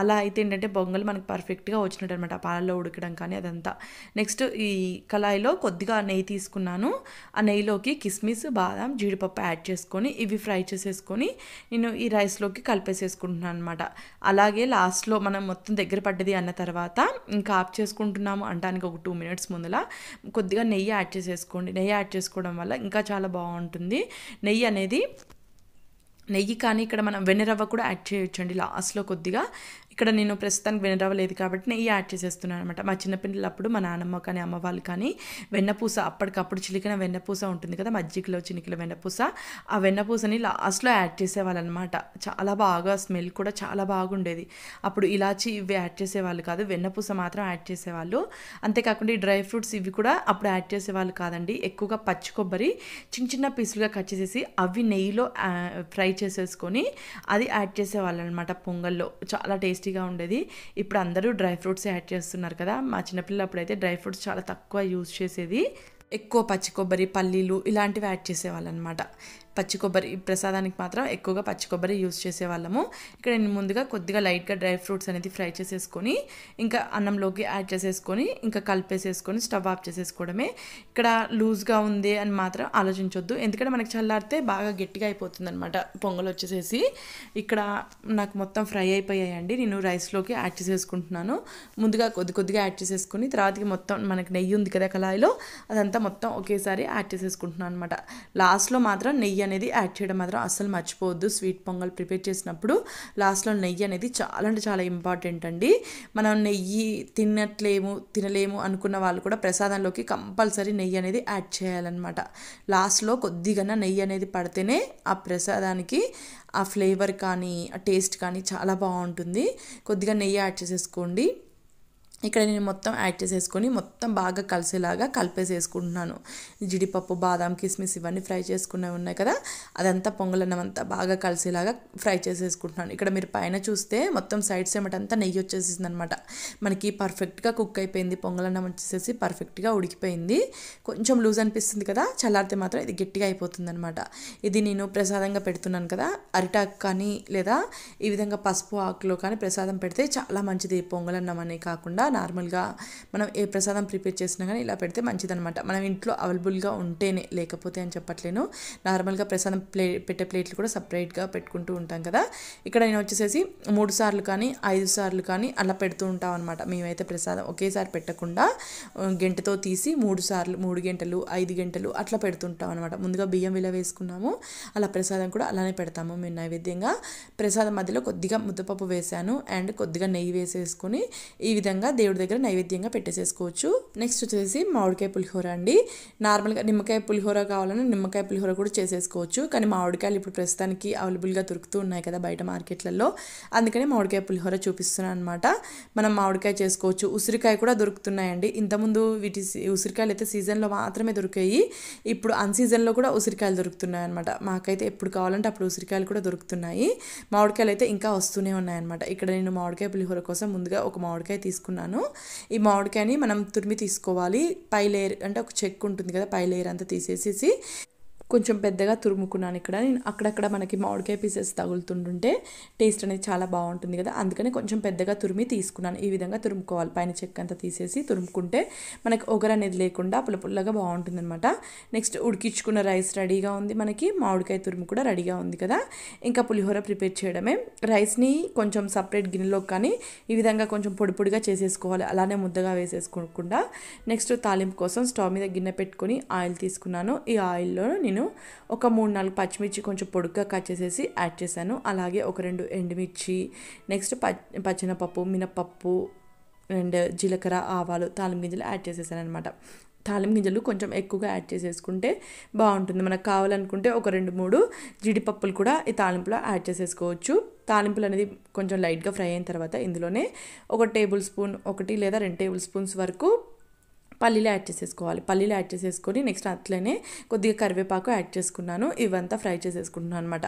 అలా అయితే ఏంటంటే పొంగల్ మనకు పర్ఫెక్ట్గా వచ్చినట్టు అనమాట పాలల్లో ఉడకడం కానీ అదంతా నెక్స్ట్ ఈ కళాయిలో కొద్దిగా నెయ్యి తీసుకున్నాను ఆ నెయ్యిలోకి కిస్మిస్ బాదం జీడిపప్పు యాడ్ చేసుకొని ఇవి ఫ్రై చేసేసుకొని నేను ఈ రైస్లోకి కలిపేసేసుకుంటున్నాను అనమాట అలాగే లాస్ట్లో మనం మొత్తం దగ్గర పడ్డది అన్న తర్వాత ఇంకా ఆఫ్ చేసుకుంటున్నాము అంటానికి ఒక టూ మినిట్స్ ముందులా కొద్దిగా నెయ్యి యాడ్ చేసేసుకోండి నెయ్యి యాడ్ చేసుకోవడం వల్ల ఇంకా చాలా బాగుంటుంది నెయ్యి అనేది నెయ్యి కానీ ఇక్కడ మనం వెన్నెరవ్వ కూడా యాడ్ చేయొచ్చండి లాస్ట్లో కొద్దిగా ఇక్కడ నేను ప్రస్తుతానికి వినరవలేదు కాబట్టి నేను యాడ్ చేసేస్తున్నాను అనమాట మా చిన్నపిల్లలప్పుడు మా నాన్నమ్మ కానీ అమ్మ వాళ్ళు కానీ వెన్నపూస అప్పటికప్పుడు చిలికిన వెన్నపూస ఉంటుంది కదా మజ్జిగలో చినికిల వెన్నపూస ఆ వెన్నపూసని లాస్ట్లో యాడ్ చేసేవాళ్ళు అనమాట చాలా బాగా స్మెల్ కూడా చాలా బాగుండేది అప్పుడు ఇలాచి ఇవి యాడ్ చేసేవాళ్ళు కాదు వెన్నపూస మాత్రం యాడ్ చేసేవాళ్ళు అంతేకాకుండా ఈ డ్రై ఫ్రూట్స్ ఇవి కూడా అప్పుడు యాడ్ చేసేవాళ్ళు కాదండి ఎక్కువగా పచ్చి కొబ్బరి చిన్న చిన్న పీసులుగా కట్ చేసేసి అవి నెయ్యిలో ఫ్రై చేసేసుకొని అది యాడ్ చేసేవాళ్ళు అనమాట పొంగల్లో చాలా టేస్ట్ టేస్టీగా ఉండేది ఇప్పుడు అందరూ డ్రై ఫ్రూట్స్ యాడ్ చేస్తున్నారు కదా మా చిన్నపిల్లప్పుడు అయితే డ్రై ఫ్రూట్స్ చాలా తక్కువ యూజ్ చేసేది ఎక్కువ పచ్చి కొబ్బరి పల్లీలు ఇలాంటివి యాడ్ చేసేవాళ్ళు అనమాట పచ్చి కొబ్బరి ప్రసాదానికి మాత్రం ఎక్కువగా పచ్చి కొబ్బరి యూజ్ చేసేవాళ్ళము ఇక్కడ నేను ముందుగా కొద్దిగా లైట్గా డ్రై ఫ్రూట్స్ అనేది ఫ్రై చేసేసుకొని ఇంకా అన్నంలోకి యాడ్ చేసేసుకొని ఇంకా కలిపేసేసుకొని స్టవ్ ఆఫ్ చేసేసుకోవడమే ఇక్కడ లూజ్గా ఉంది అని మాత్రం ఆలోచించొద్దు ఎందుకంటే మనకి చల్లారితే బాగా గట్టిగా అయిపోతుంది అనమాట పొంగల్ వచ్చేసేసి ఇక్కడ నాకు మొత్తం ఫ్రై అయిపోయాయండి నేను రైస్లోకి యాడ్ చేసేసుకుంటున్నాను ముందుగా కొద్ది కొద్దిగా యాడ్ చేసేసుకొని తర్వాత మొత్తం మనకి నెయ్యి ఉంది కదా కళాయిలో అదంతా మొత్తం ఒకేసారి యాడ్ చేసేసుకుంటున్నాను అనమాట లాస్ట్లో మాత్రం నెయ్యి అనేది యాడ్ చేయడం మాత్రం అస్సలు మర్చిపోవద్దు స్వీట్ పొంగల్ ప్రిపేర్ చేసినప్పుడు లాస్ట్లో నెయ్యి అనేది చాలా అంటే చాలా ఇంపార్టెంట్ అండి మనం నెయ్యి తినట్లేము తినలేము అనుకున్న వాళ్ళు కూడా ప్రసాదంలోకి కంపల్సరీ నెయ్యి అనేది యాడ్ చేయాలన్నమాట లాస్ట్లో కొద్దిగా నెయ్యి అనేది పడితేనే ఆ ప్రసాదానికి ఆ ఫ్లేవర్ కానీ ఆ టేస్ట్ కానీ చాలా బాగుంటుంది కొద్దిగా నెయ్యి యాడ్ చేసేసుకోండి ఇక్కడ నేను మొత్తం యాడ్ చేసేసుకొని మొత్తం బాగా కలిసేలాగా కలిపేసేసుకుంటున్నాను జీడిపప్పు బాదం కిస్మిస్ ఇవన్నీ ఫ్రై చేసుకునే ఉన్నాయి కదా అదంతా పొంగలన్నం అంతా బాగా కలిసేలాగా ఫ్రై చేసేసుకుంటున్నాను ఇక్కడ మీరు పైన చూస్తే మొత్తం సైడ్స్ ఏమిటంతా నెయ్యి వచ్చేసింది అనమాట మనకి పర్ఫెక్ట్గా కుక్ అయిపోయింది పొంగలన్నం వచ్చేసేసి పర్ఫెక్ట్గా ఉడికిపోయింది కొంచెం లూజ్ అనిపిస్తుంది కదా చల్లారితే మాత్రం ఇది గట్టిగా అయిపోతుంది అనమాట ఇది నేను ప్రసాదంగా పెడుతున్నాను కదా అరిటాకు కానీ లేదా ఈ విధంగా పసుపు ఆకులో కానీ ప్రసాదం పెడితే చాలా మంచిది పొంగలన్నం అనే కాకుండా నార్మల్గా మనం ఏ ప్రసాదం ప్రిపేర్ చేసినా కానీ ఇలా పెడితే మంచిదనమాట మనం ఇంట్లో అవైలబుల్గా ఉంటేనే లేకపోతే అని చెప్పట్లేను నార్మల్గా ప్రసాదం ప్లే పెట్టే ప్లేట్లు కూడా సపరేట్గా పెట్టుకుంటూ ఉంటాం కదా ఇక్కడ నేను వచ్చేసేసి మూడు సార్లు కానీ ఐదు సార్లు కానీ అలా పెడుతూ ఉంటాం అనమాట మేమైతే ప్రసాదం ఒకేసారి పెట్టకుండా గంటతో తీసి మూడు సార్లు మూడు గంటలు ఐదు గంటలు అట్లా పెడుతుంటాం అనమాట ముందుగా బియ్యం విలువ వేసుకున్నాము అలా ప్రసాదం కూడా అలానే పెడతాము మేము నైవేద్యంగా ప్రసాదం మధ్యలో కొద్దిగా ముద్దపప్పు వేసాను అండ్ కొద్దిగా నెయ్యి వేసేసుకొని ఈ విధంగా దేవుడి దగ్గర నైవేద్యంగా పెట్టేసేసుకోవచ్చు నెక్స్ట్ వచ్చేసి మామిడికాయ పులిహోర అండి నార్మల్గా నిమ్మకాయ పులిహోర కావాలన్నా నిమ్మకాయ పులిహోర కూడా చేసేసుకోవచ్చు కానీ మామిడికాయలు ఇప్పుడు ప్రస్తుతానికి అవైలబుల్గా దొరుకుతూ ఉన్నాయి కదా బయట మార్కెట్లలో అందుకని మామిడికాయ పులిహోర చూపిస్తున్నాను అనమాట మనం మామిడికాయ చేసుకోవచ్చు ఉసిరికాయ కూడా దొరుకుతున్నాయండి ఇంతకుముందు వీటి ఉసిరికాయలు అయితే సీజన్లో మాత్రమే దొరికాయి ఇప్పుడు అన్ సీజన్లో కూడా ఉసిరికాయలు దొరుకుతున్నాయి అనమాట మాకైతే ఎప్పుడు కావాలంటే అప్పుడు ఉసిరికాయలు కూడా దొరుకుతున్నాయి మామిడికాయలు అయితే ఇంకా వస్తూనే ఉన్నాయన్నమాట ఇక్కడ నేను మామిడికాయ పులిహోర కోసం ముందుగా ఒక మామిడికాయ తీసుకున్నాను తీసుకున్నాను ఈ మామిడికాయని మనం తురిమి తీసుకోవాలి పై లేయర్ అంటే ఒక చెక్ ఉంటుంది కదా పై లేయర్ అంతా తీసేసేసి కొంచెం పెద్దగా తురుముకున్నాను ఇక్కడ నేను అక్కడక్కడ మనకి మామిడికాయ పీసెస్ తగులుతుంటుంటే టేస్ట్ అనేది చాలా బాగుంటుంది కదా అందుకని కొంచెం పెద్దగా తురిమి తీసుకున్నాను ఈ విధంగా తురుముకోవాలి పైన చెక్క అంతా తీసేసి తురుముకుంటే మనకి ఒగర అనేది లేకుండా పుల్లపుల్లగా బాగుంటుంది అనమాట నెక్స్ట్ ఉడికించుకున్న రైస్ రెడీగా ఉంది మనకి మామిడికాయ తురుము కూడా రెడీగా ఉంది కదా ఇంకా పులిహోర ప్రిపేర్ చేయడమే రైస్ని కొంచెం సపరేట్ గిన్నెలో కానీ ఈ విధంగా కొంచెం పొడి పొడిగా చేసేసుకోవాలి అలానే ముద్దగా వేసేసుకోకుండా నెక్స్ట్ తాలింపు కోసం స్టవ్ మీద గిన్నె పెట్టుకొని ఆయిల్ తీసుకున్నాను ఈ ఆయిల్లో నేను నేను ఒక మూడు నాలుగు పచ్చిమిర్చి కొంచెం పొడుగ్గా కట్ చేసేసి యాడ్ చేశాను అలాగే ఒక రెండు ఎండుమిర్చి నెక్స్ట్ పచ్చినపప్పు మినపప్పు అండ్ జీలకర్ర ఆవాలు తాలిం గింజలు యాడ్ చేసేసాను అనమాట తాలిం గింజలు కొంచెం ఎక్కువగా యాడ్ చేసేసుకుంటే బాగుంటుంది మనకు కావాలనుకుంటే ఒక రెండు మూడు జీడిపప్పులు కూడా ఈ తాలింపులో యాడ్ చేసేసుకోవచ్చు తాలింపులు అనేది కొంచెం లైట్గా ఫ్రై అయిన తర్వాత ఇందులోనే ఒక టేబుల్ స్పూన్ ఒకటి లేదా రెండు టేబుల్ స్పూన్స్ వరకు పల్లీలు యాడ్ చేసేసుకోవాలి పల్లీలు యాడ్ చేసేసుకొని నెక్స్ట్ అట్లనే కొద్దిగా కరివేపాకు యాడ్ చేసుకున్నాను ఇవంతా ఫ్రై చేసేసుకుంటున్నాను అనమాట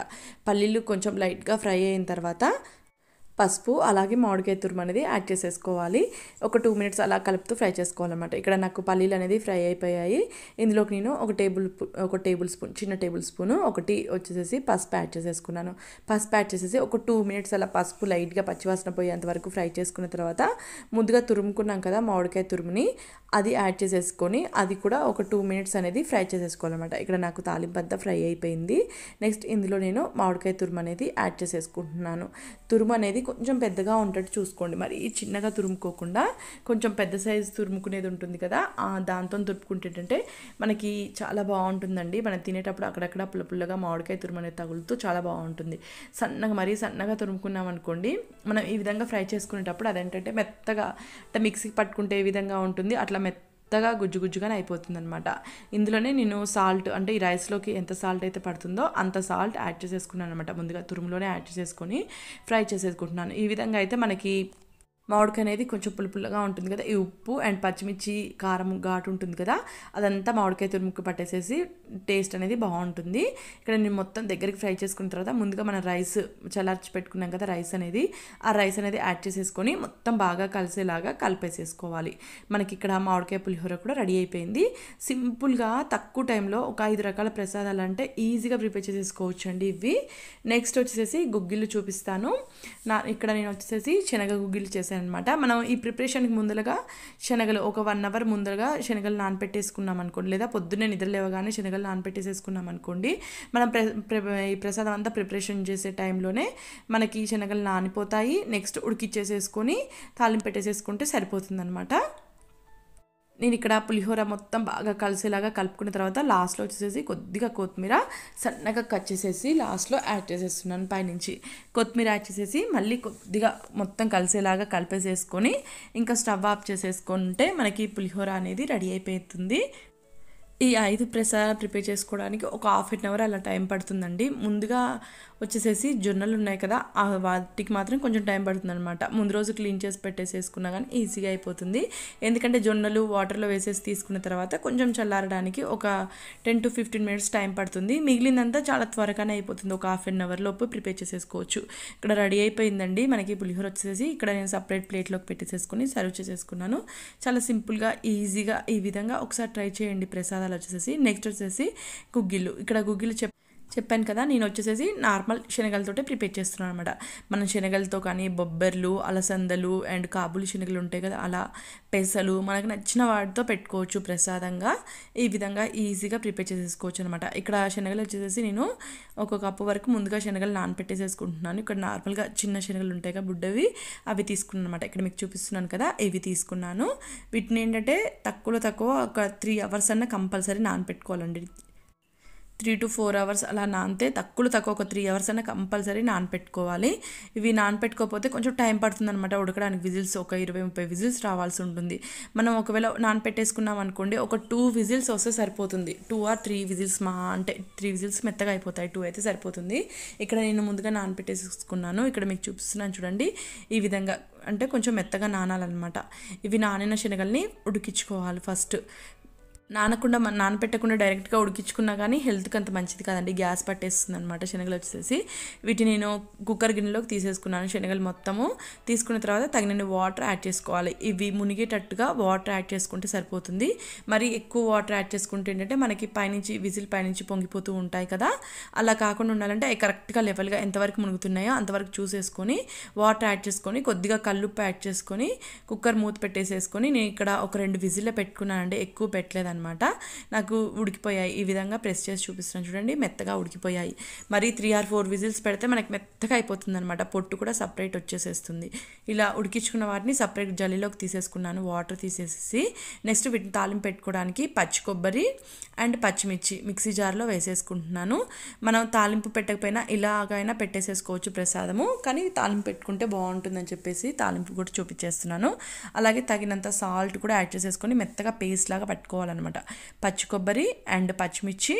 పల్లీలు కొంచెం లైట్గా ఫ్రై అయిన తర్వాత పసుపు అలాగే మామిడికాయ తురుము అనేది యాడ్ చేసేసుకోవాలి ఒక టూ మినిట్స్ అలా కలుపుతూ ఫ్రై చేసుకోవాలన్నమాట ఇక్కడ నాకు పల్లీలు అనేది ఫ్రై అయిపోయాయి ఇందులోకి నేను ఒక టేబుల్ ఒక టేబుల్ స్పూన్ చిన్న టేబుల్ స్పూన్ ఒకటి వచ్చేసేసి పసుపు యాడ్ చేసేసుకున్నాను పసుపు యాడ్ చేసేసి ఒక టూ మినిట్స్ అలా పసుపు లైట్గా పచ్చివాసన పోయేంత వరకు ఫ్రై చేసుకున్న తర్వాత ముందుగా తురుముకున్నాం కదా మామిడికాయ తురుముని అది యాడ్ చేసేసుకొని అది కూడా ఒక టూ మినిట్స్ అనేది ఫ్రై చేసేసుకోవాలన్నమాట ఇక్కడ నాకు తాలింపంతా ఫ్రై అయిపోయింది నెక్స్ట్ ఇందులో నేను మామిడికాయ తురుము అనేది యాడ్ చేసేసుకుంటున్నాను తురుము అనేది కొంచెం పెద్దగా ఉంటాడు చూసుకోండి మరి చిన్నగా తురుముకోకుండా కొంచెం పెద్ద సైజు తురుముకునేది ఉంటుంది కదా దాంతో తురుపుకుంటేటంటే మనకి చాలా బాగుంటుందండి మనం తినేటప్పుడు అక్కడక్కడ పుల్ల పుల్లగా మామిడికాయ తురుమనే తగులుతూ చాలా బాగుంటుంది సన్నగా మరీ సన్నగా తురుముకున్నాం అనుకోండి మనం ఈ విధంగా ఫ్రై చేసుకునేటప్పుడు అదేంటంటే మెత్తగా అంటే మిక్సీకి పట్టుకుంటే ఏ విధంగా ఉంటుంది అట్లా మెత్త మెత్తగా గుజ్జు గుజ్జుగానే అయిపోతుందనమాట ఇందులోనే నేను సాల్ట్ అంటే ఈ రైస్లోకి ఎంత సాల్ట్ అయితే పడుతుందో అంత సాల్ట్ యాడ్ చేసేసుకున్నాను అనమాట ముందుగా తురుములోనే యాడ్ చేసేసుకొని ఫ్రై చేసేసుకుంటున్నాను ఈ విధంగా అయితే మనకి మామిడికాయ అనేది కొంచెం పులుపులుగా ఉంటుంది కదా ఈ ఉప్పు అండ్ పచ్చిమిర్చి కారం ఘాటు ఉంటుంది కదా అదంతా మామిడికాయ తురుముక్కు పట్టేసేసి టేస్ట్ అనేది బాగుంటుంది ఇక్కడ నేను మొత్తం దగ్గరికి ఫ్రై చేసుకున్న తర్వాత ముందుగా మనం రైస్ చల్లార్చి పెట్టుకున్నాం కదా రైస్ అనేది ఆ రైస్ అనేది యాడ్ చేసేసుకొని మొత్తం బాగా కలిసేలాగా కలిపేసేసుకోవాలి మనకి ఇక్కడ మామిడికాయ పులిహోర కూడా రెడీ అయిపోయింది సింపుల్గా తక్కువ టైంలో ఒక ఐదు రకాల ప్రసాదాలు అంటే ఈజీగా ప్రిపేర్ చేసేసుకోవచ్చు అండి ఇవి నెక్స్ట్ వచ్చేసి గుగ్గిళ్ళు చూపిస్తాను నా ఇక్కడ నేను వచ్చేసి శనగ గుగ్గిళ్ళు చేశాను అనమాట మనం ఈ ప్రిపరేషన్కి ముందరగా శనగలు ఒక వన్ అవర్ ముందరగా శనగలు నానపెట్టేసుకున్నాం అనుకోండి లేదా పొద్దున్నే లేవగానే శనగలు నానపెట్టేసేసుకున్నాం అనుకోండి మనం ఈ ప్రసాదం అంతా ప్రిపరేషన్ చేసే టైంలోనే మనకి శనగలు నానిపోతాయి నెక్స్ట్ ఉడికిచ్చేసేసుకొని తాలింపు పెట్టేసేసుకుంటే సరిపోతుంది అనమాట నేను ఇక్కడ పులిహోర మొత్తం బాగా కలిసేలాగా కలుపుకున్న తర్వాత లాస్ట్లో వచ్చేసేసి కొద్దిగా కొత్తిమీర సన్నగా కట్ చేసేసి లాస్ట్లో యాడ్ చేసేస్తున్నాను పైనుంచి కొత్తిమీర యాడ్ చేసేసి మళ్ళీ కొద్దిగా మొత్తం కలిసేలాగా కలిపేసేసుకొని ఇంకా స్టవ్ ఆఫ్ చేసేసుకుంటే మనకి పులిహోర అనేది రెడీ అయిపోతుంది ఈ ఐదు ప్రసాదాలు ప్రిపేర్ చేసుకోవడానికి ఒక హాఫ్ ఎన్ అవర్ అలా టైం పడుతుందండి ముందుగా వచ్చేసేసి జొన్నలు ఉన్నాయి కదా వాటికి మాత్రం కొంచెం టైం పడుతుంది అనమాట ముందు రోజు క్లీన్ చేసి పెట్టేసేసుకున్నా కానీ ఈజీగా అయిపోతుంది ఎందుకంటే జొన్నలు వాటర్లో వేసేసి తీసుకున్న తర్వాత కొంచెం చల్లారడానికి ఒక ten to fifteen minutes time పడుతుంది మిగిలిందంతా చాలా త్వరగానే అయిపోతుంది ఒక హాఫ్ ఎన్ అవర్ లోపు ప్రిపేర్ చేసేసుకోవచ్చు ఇక్కడ రెడీ అయిపోయిందండి మనకి పులిహోర వచ్చేసి ఇక్కడ నేను సపరేట్ ప్లేట్లోకి పెట్టేసేసుకుని సర్వ్ చేసేసుకున్నాను చాలా సింపుల్గా ఈజీగా ఈ విధంగా ఒకసారి ట్రై చేయండి ప్రసాదాలు వచ్చేసి నెక్స్ట్ వచ్చేసి గుగ్గిళ్ళు ఇక్కడ గుగ్గిళ్ళు చెప్ చెప్పాను కదా నేను వచ్చేసేసి నార్మల్ శనగలతోటే ప్రిపేర్ చేస్తున్నాను అనమాట మనం శనగలతో కానీ బొబ్బర్లు అలసందలు అండ్ కాబులి శనగలు ఉంటాయి కదా అలా పెసలు మనకు నచ్చిన వాటితో పెట్టుకోవచ్చు ప్రసాదంగా ఈ విధంగా ఈజీగా ప్రిపేర్ చేసేసుకోవచ్చు అనమాట ఇక్కడ శనగలు వచ్చేసేసి నేను ఒక కప్పు వరకు ముందుగా శనగలు నానపెట్టేసేసుకుంటున్నాను ఇక్కడ నార్మల్గా చిన్న శనగలు ఉంటాయి కదా బుడ్డవి అవి తీసుకున్నాను అనమాట ఇక్కడ మీకు చూపిస్తున్నాను కదా ఇవి తీసుకున్నాను వీటిని ఏంటంటే తక్కువలో తక్కువ ఒక త్రీ అవర్స్ అన్న కంపల్సరీ నానపెట్టుకోవాలండి త్రీ టు ఫోర్ అవర్స్ అలా నానితే తక్కువ తక్కువ ఒక త్రీ అవర్స్ అయినా కంపల్సరీ నానపెట్టుకోవాలి ఇవి నానపెట్టుకోకపోతే కొంచెం టైం పడుతుంది అనమాట ఉడకడానికి విజిల్స్ ఒక ఇరవై ముప్పై విజిల్స్ రావాల్సి ఉంటుంది మనం ఒకవేళ నానపెట్టేసుకున్నాం అనుకోండి ఒక టూ విజిల్స్ వస్తే సరిపోతుంది టూ ఆర్ త్రీ విజిల్స్ మా అంటే త్రీ విజిల్స్ మెత్తగా అయిపోతాయి టూ అయితే సరిపోతుంది ఇక్కడ నేను ముందుగా నానపెట్టేసుకున్నాను ఇక్కడ మీకు చూపిస్తున్నాను చూడండి ఈ విధంగా అంటే కొంచెం మెత్తగా నానాలన్నమాట ఇవి నానిన శనగల్ని ఉడికించుకోవాలి ఫస్ట్ నానకుండా నానపెట్టకుండా డైరెక్ట్గా ఉడికించుకున్నా కానీ హెల్త్కి అంత మంచిది కాదండి గ్యాస్ పట్టేస్తుంది అనమాట శనగలు వచ్చేసి వీటి నేను కుక్కర్ గిన్నెలోకి తీసేసుకున్నాను శనగలు మొత్తము తీసుకున్న తర్వాత తగినన్ని వాటర్ యాడ్ చేసుకోవాలి ఇవి మునిగేటట్టుగా వాటర్ యాడ్ చేసుకుంటే సరిపోతుంది మరి ఎక్కువ వాటర్ యాడ్ చేసుకుంటే ఏంటంటే మనకి పైనుంచి విజిల్ పైనుంచి పొంగిపోతూ ఉంటాయి కదా అలా కాకుండా ఉండాలంటే అవి కరెక్ట్గా లెవెల్గా ఎంతవరకు మునుగుతున్నాయో అంతవరకు చూసేసుకొని వాటర్ యాడ్ చేసుకొని కొద్దిగా కల్లుప్పు యాడ్ చేసుకొని కుక్కర్ మూత పెట్టేసేసుకొని నేను ఇక్కడ ఒక రెండు విజిల్లో పెట్టుకున్నానండి ఎక్కువ పెట్టలేదు అనమాట నాకు ఉడికిపోయాయి ఈ విధంగా ప్రెస్ చేసి చూపిస్తున్నాను చూడండి మెత్తగా ఉడికిపోయాయి మరి త్రీ ఆర్ ఫోర్ విజిల్స్ పెడితే మనకి మెత్తగా అయిపోతుంది అనమాట పొట్టు కూడా సపరేట్ వచ్చేసేస్తుంది ఇలా ఉడికించుకున్న వాటిని సపరేట్ జల్లీలోకి తీసేసుకున్నాను వాటర్ తీసేసి నెక్స్ట్ వీటిని తాలింపు పెట్టుకోవడానికి పచ్చి కొబ్బరి అండ్ పచ్చిమిర్చి మిక్సీ జార్లో వేసేసుకుంటున్నాను మనం తాలింపు పెట్టకపోయినా ఇలాగైనా పెట్టేసేసుకోవచ్చు ప్రసాదము కానీ తాలింపు పెట్టుకుంటే బాగుంటుందని చెప్పేసి తాలింపు కూడా చూపించేస్తున్నాను అలాగే తగినంత సాల్ట్ కూడా యాడ్ చేసేసుకొని మెత్తగా పేస్ట్ లాగా పట్టుకోవాలన్నమాట అనమాట పచ్చి కొబ్బరి అండ్ పచ్చిమిర్చి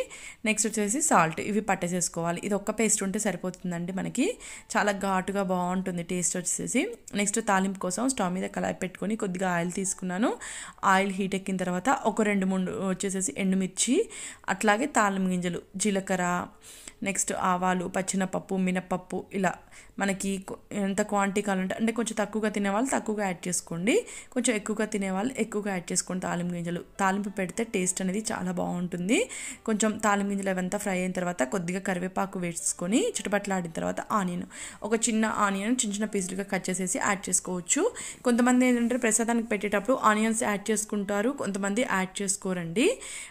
నెక్స్ట్ వచ్చేసి సాల్ట్ ఇవి పట్టేసేసుకోవాలి ఇది ఒక్క పేస్ట్ ఉంటే సరిపోతుందండి మనకి చాలా ఘాటుగా బాగుంటుంది టేస్ట్ వచ్చేసి నెక్స్ట్ తాలింపు కోసం స్టవ్ మీద కలాయి పెట్టుకొని కొద్దిగా ఆయిల్ తీసుకున్నాను ఆయిల్ హీట్ ఎక్కిన తర్వాత ఒక రెండు మూడు వచ్చేసేసి ఎండుమిర్చి అట్లాగే తాలింపు గింజలు జీలకర్ర నెక్స్ట్ ఆవాలు పచ్చినపప్పు మినపప్పు ఇలా మనకి ఎంత క్వాంటిటీ కావాలంటే అంటే కొంచెం తక్కువగా తినేవాళ్ళు తక్కువగా యాడ్ చేసుకోండి కొంచెం ఎక్కువగా తినేవాళ్ళు ఎక్కువగా యాడ్ చేసుకోండి తాలింపు గింజలు తాలింపు పెడితే టేస్ట్ అనేది చాలా బాగుంటుంది కొంచెం తాలింపు గింజలు అవంతా ఫ్రై అయిన తర్వాత కొద్దిగా కరివేపాకు వేసుకొని ఆడిన తర్వాత ఆనియన్ ఒక చిన్న ఆనియన్ చిన్న చిన్న పీసులుగా కట్ చేసేసి యాడ్ చేసుకోవచ్చు కొంతమంది ఏంటంటే ప్రసాదానికి పెట్టేటప్పుడు ఆనియన్స్ యాడ్ చేసుకుంటారు కొంతమంది యాడ్ చేసుకోరండి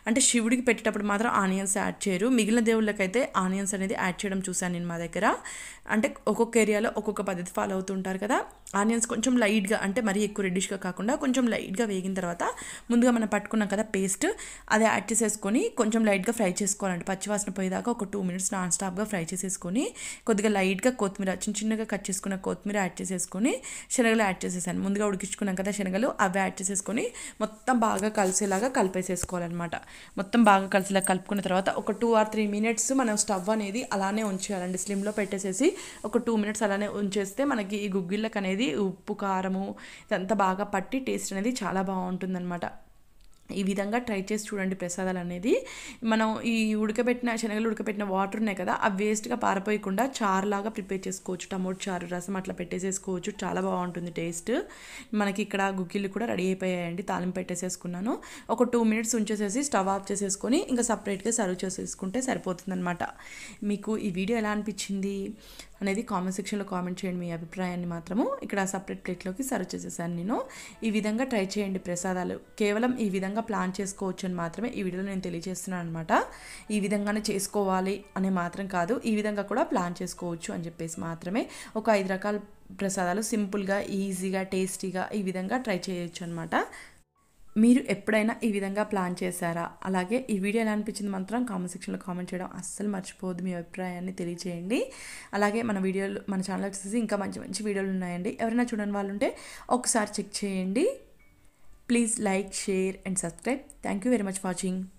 అంటే శివుడికి పెట్టేటప్పుడు మాత్రం ఆనియన్స్ యాడ్ చేయరు మిగిలిన దేవుళ్ళకైతే ఆనియన్ ఆనియన్స్ అనేది యాడ్ చేయడం చూశాను నేను మా దగ్గర అంటే ఒక్కొక్క ఏరియాలో ఒక్కొక్క పద్ధతి ఫాలో అవుతుంటారు కదా ఆనియన్స్ కొంచెం లైట్గా అంటే మరీ ఎక్కువ రెడ్డిష్గా కాకుండా కొంచెం లైట్గా వేగిన తర్వాత ముందుగా మనం పట్టుకున్నాం కదా పేస్ట్ అది యాడ్ చేసేసుకొని కొంచెం లైట్గా ఫ్రై చేసుకోవాలండి పచ్చివాసన పోయేదాకా ఒక టూ మినిట్స్ నాన్ స్టాప్గా ఫ్రై చేసేసుకొని కొద్దిగా లైట్గా కొత్తిమీర చిన్న చిన్నగా కట్ చేసుకున్న కొత్తిమీర యాడ్ చేసేసుకొని శనగలు యాడ్ చేసేసాను ముందుగా ఉడికించుకున్నాం కదా శనగలు అవి యాడ్ చేసేసుకొని మొత్తం బాగా కలిసేలాగా కలిపేసేసుకోవాలన్నమాట మొత్తం బాగా కలిసేలా కలుపుకున్న తర్వాత ఒక టూ ఆర్ త్రీ మినిట్స్ మనం స్టవ్ అనేది అలానే ఉంచేయాలండి స్లిమ్లో పెట్టేసేసి ఒక టూ మినిట్స్ అలానే ఉంచేస్తే మనకి ఈ గుగ్గిళ్ళకి అనేది ఉప్పు కారము ఇదంతా బాగా పట్టి టేస్ట్ అనేది చాలా బాగుంటుందన్నమాట ఈ విధంగా ట్రై చేసి చూడండి ప్రసాదాలు అనేది మనం ఈ ఉడకబెట్టిన శనగలు ఉడకబెట్టిన వాటర్ ఉన్నాయి కదా అవి వేస్ట్గా పారిపోయకుండా చారులాగా ప్రిపేర్ చేసుకోవచ్చు టమోటో చారు రసం అట్లా పెట్టేసేసుకోవచ్చు చాలా బాగుంటుంది టేస్ట్ మనకి ఇక్కడ గుగ్గిళ్ళు కూడా రెడీ అయిపోయాయండి తాలింపు పెట్టేసేసుకున్నాను ఒక టూ మినిట్స్ ఉంచేసేసి స్టవ్ ఆఫ్ చేసేసుకొని ఇంకా సపరేట్గా సర్వ్ చేసేసుకుంటే సరిపోతుందనమాట మీకు ఈ వీడియో ఎలా అనిపించింది అనేది కామెంట్ సెక్షన్లో కామెంట్ చేయండి మీ అభిప్రాయాన్ని మాత్రము ఇక్కడ సపరేట్ ప్లేట్లోకి సర్వ్ చేసేసాను నేను ఈ విధంగా ట్రై చేయండి ప్రసాదాలు కేవలం ఈ విధంగా ప్లాన్ చేసుకోవచ్చు అని మాత్రమే ఈ వీడియోలో నేను తెలియజేస్తున్నాను అనమాట ఈ విధంగానే చేసుకోవాలి అనే మాత్రం కాదు ఈ విధంగా కూడా ప్లాన్ చేసుకోవచ్చు అని చెప్పేసి మాత్రమే ఒక ఐదు రకాల ప్రసాదాలు సింపుల్గా ఈజీగా టేస్టీగా ఈ విధంగా ట్రై చేయొచ్చు అనమాట మీరు ఎప్పుడైనా ఈ విధంగా ప్లాన్ చేశారా అలాగే ఈ వీడియో ఎలా అనిపించింది మాత్రం కామెంట్ సెక్షన్లో కామెంట్ చేయడం అస్సలు మర్చిపోదు మీ అభిప్రాయాన్ని తెలియజేయండి అలాగే మన వీడియోలు మన ఛానల్ వచ్చేసి ఇంకా మంచి మంచి వీడియోలు ఉన్నాయండి ఎవరైనా చూడని వాళ్ళు ఉంటే ఒకసారి చెక్ చేయండి please like share and subscribe thank you very much watching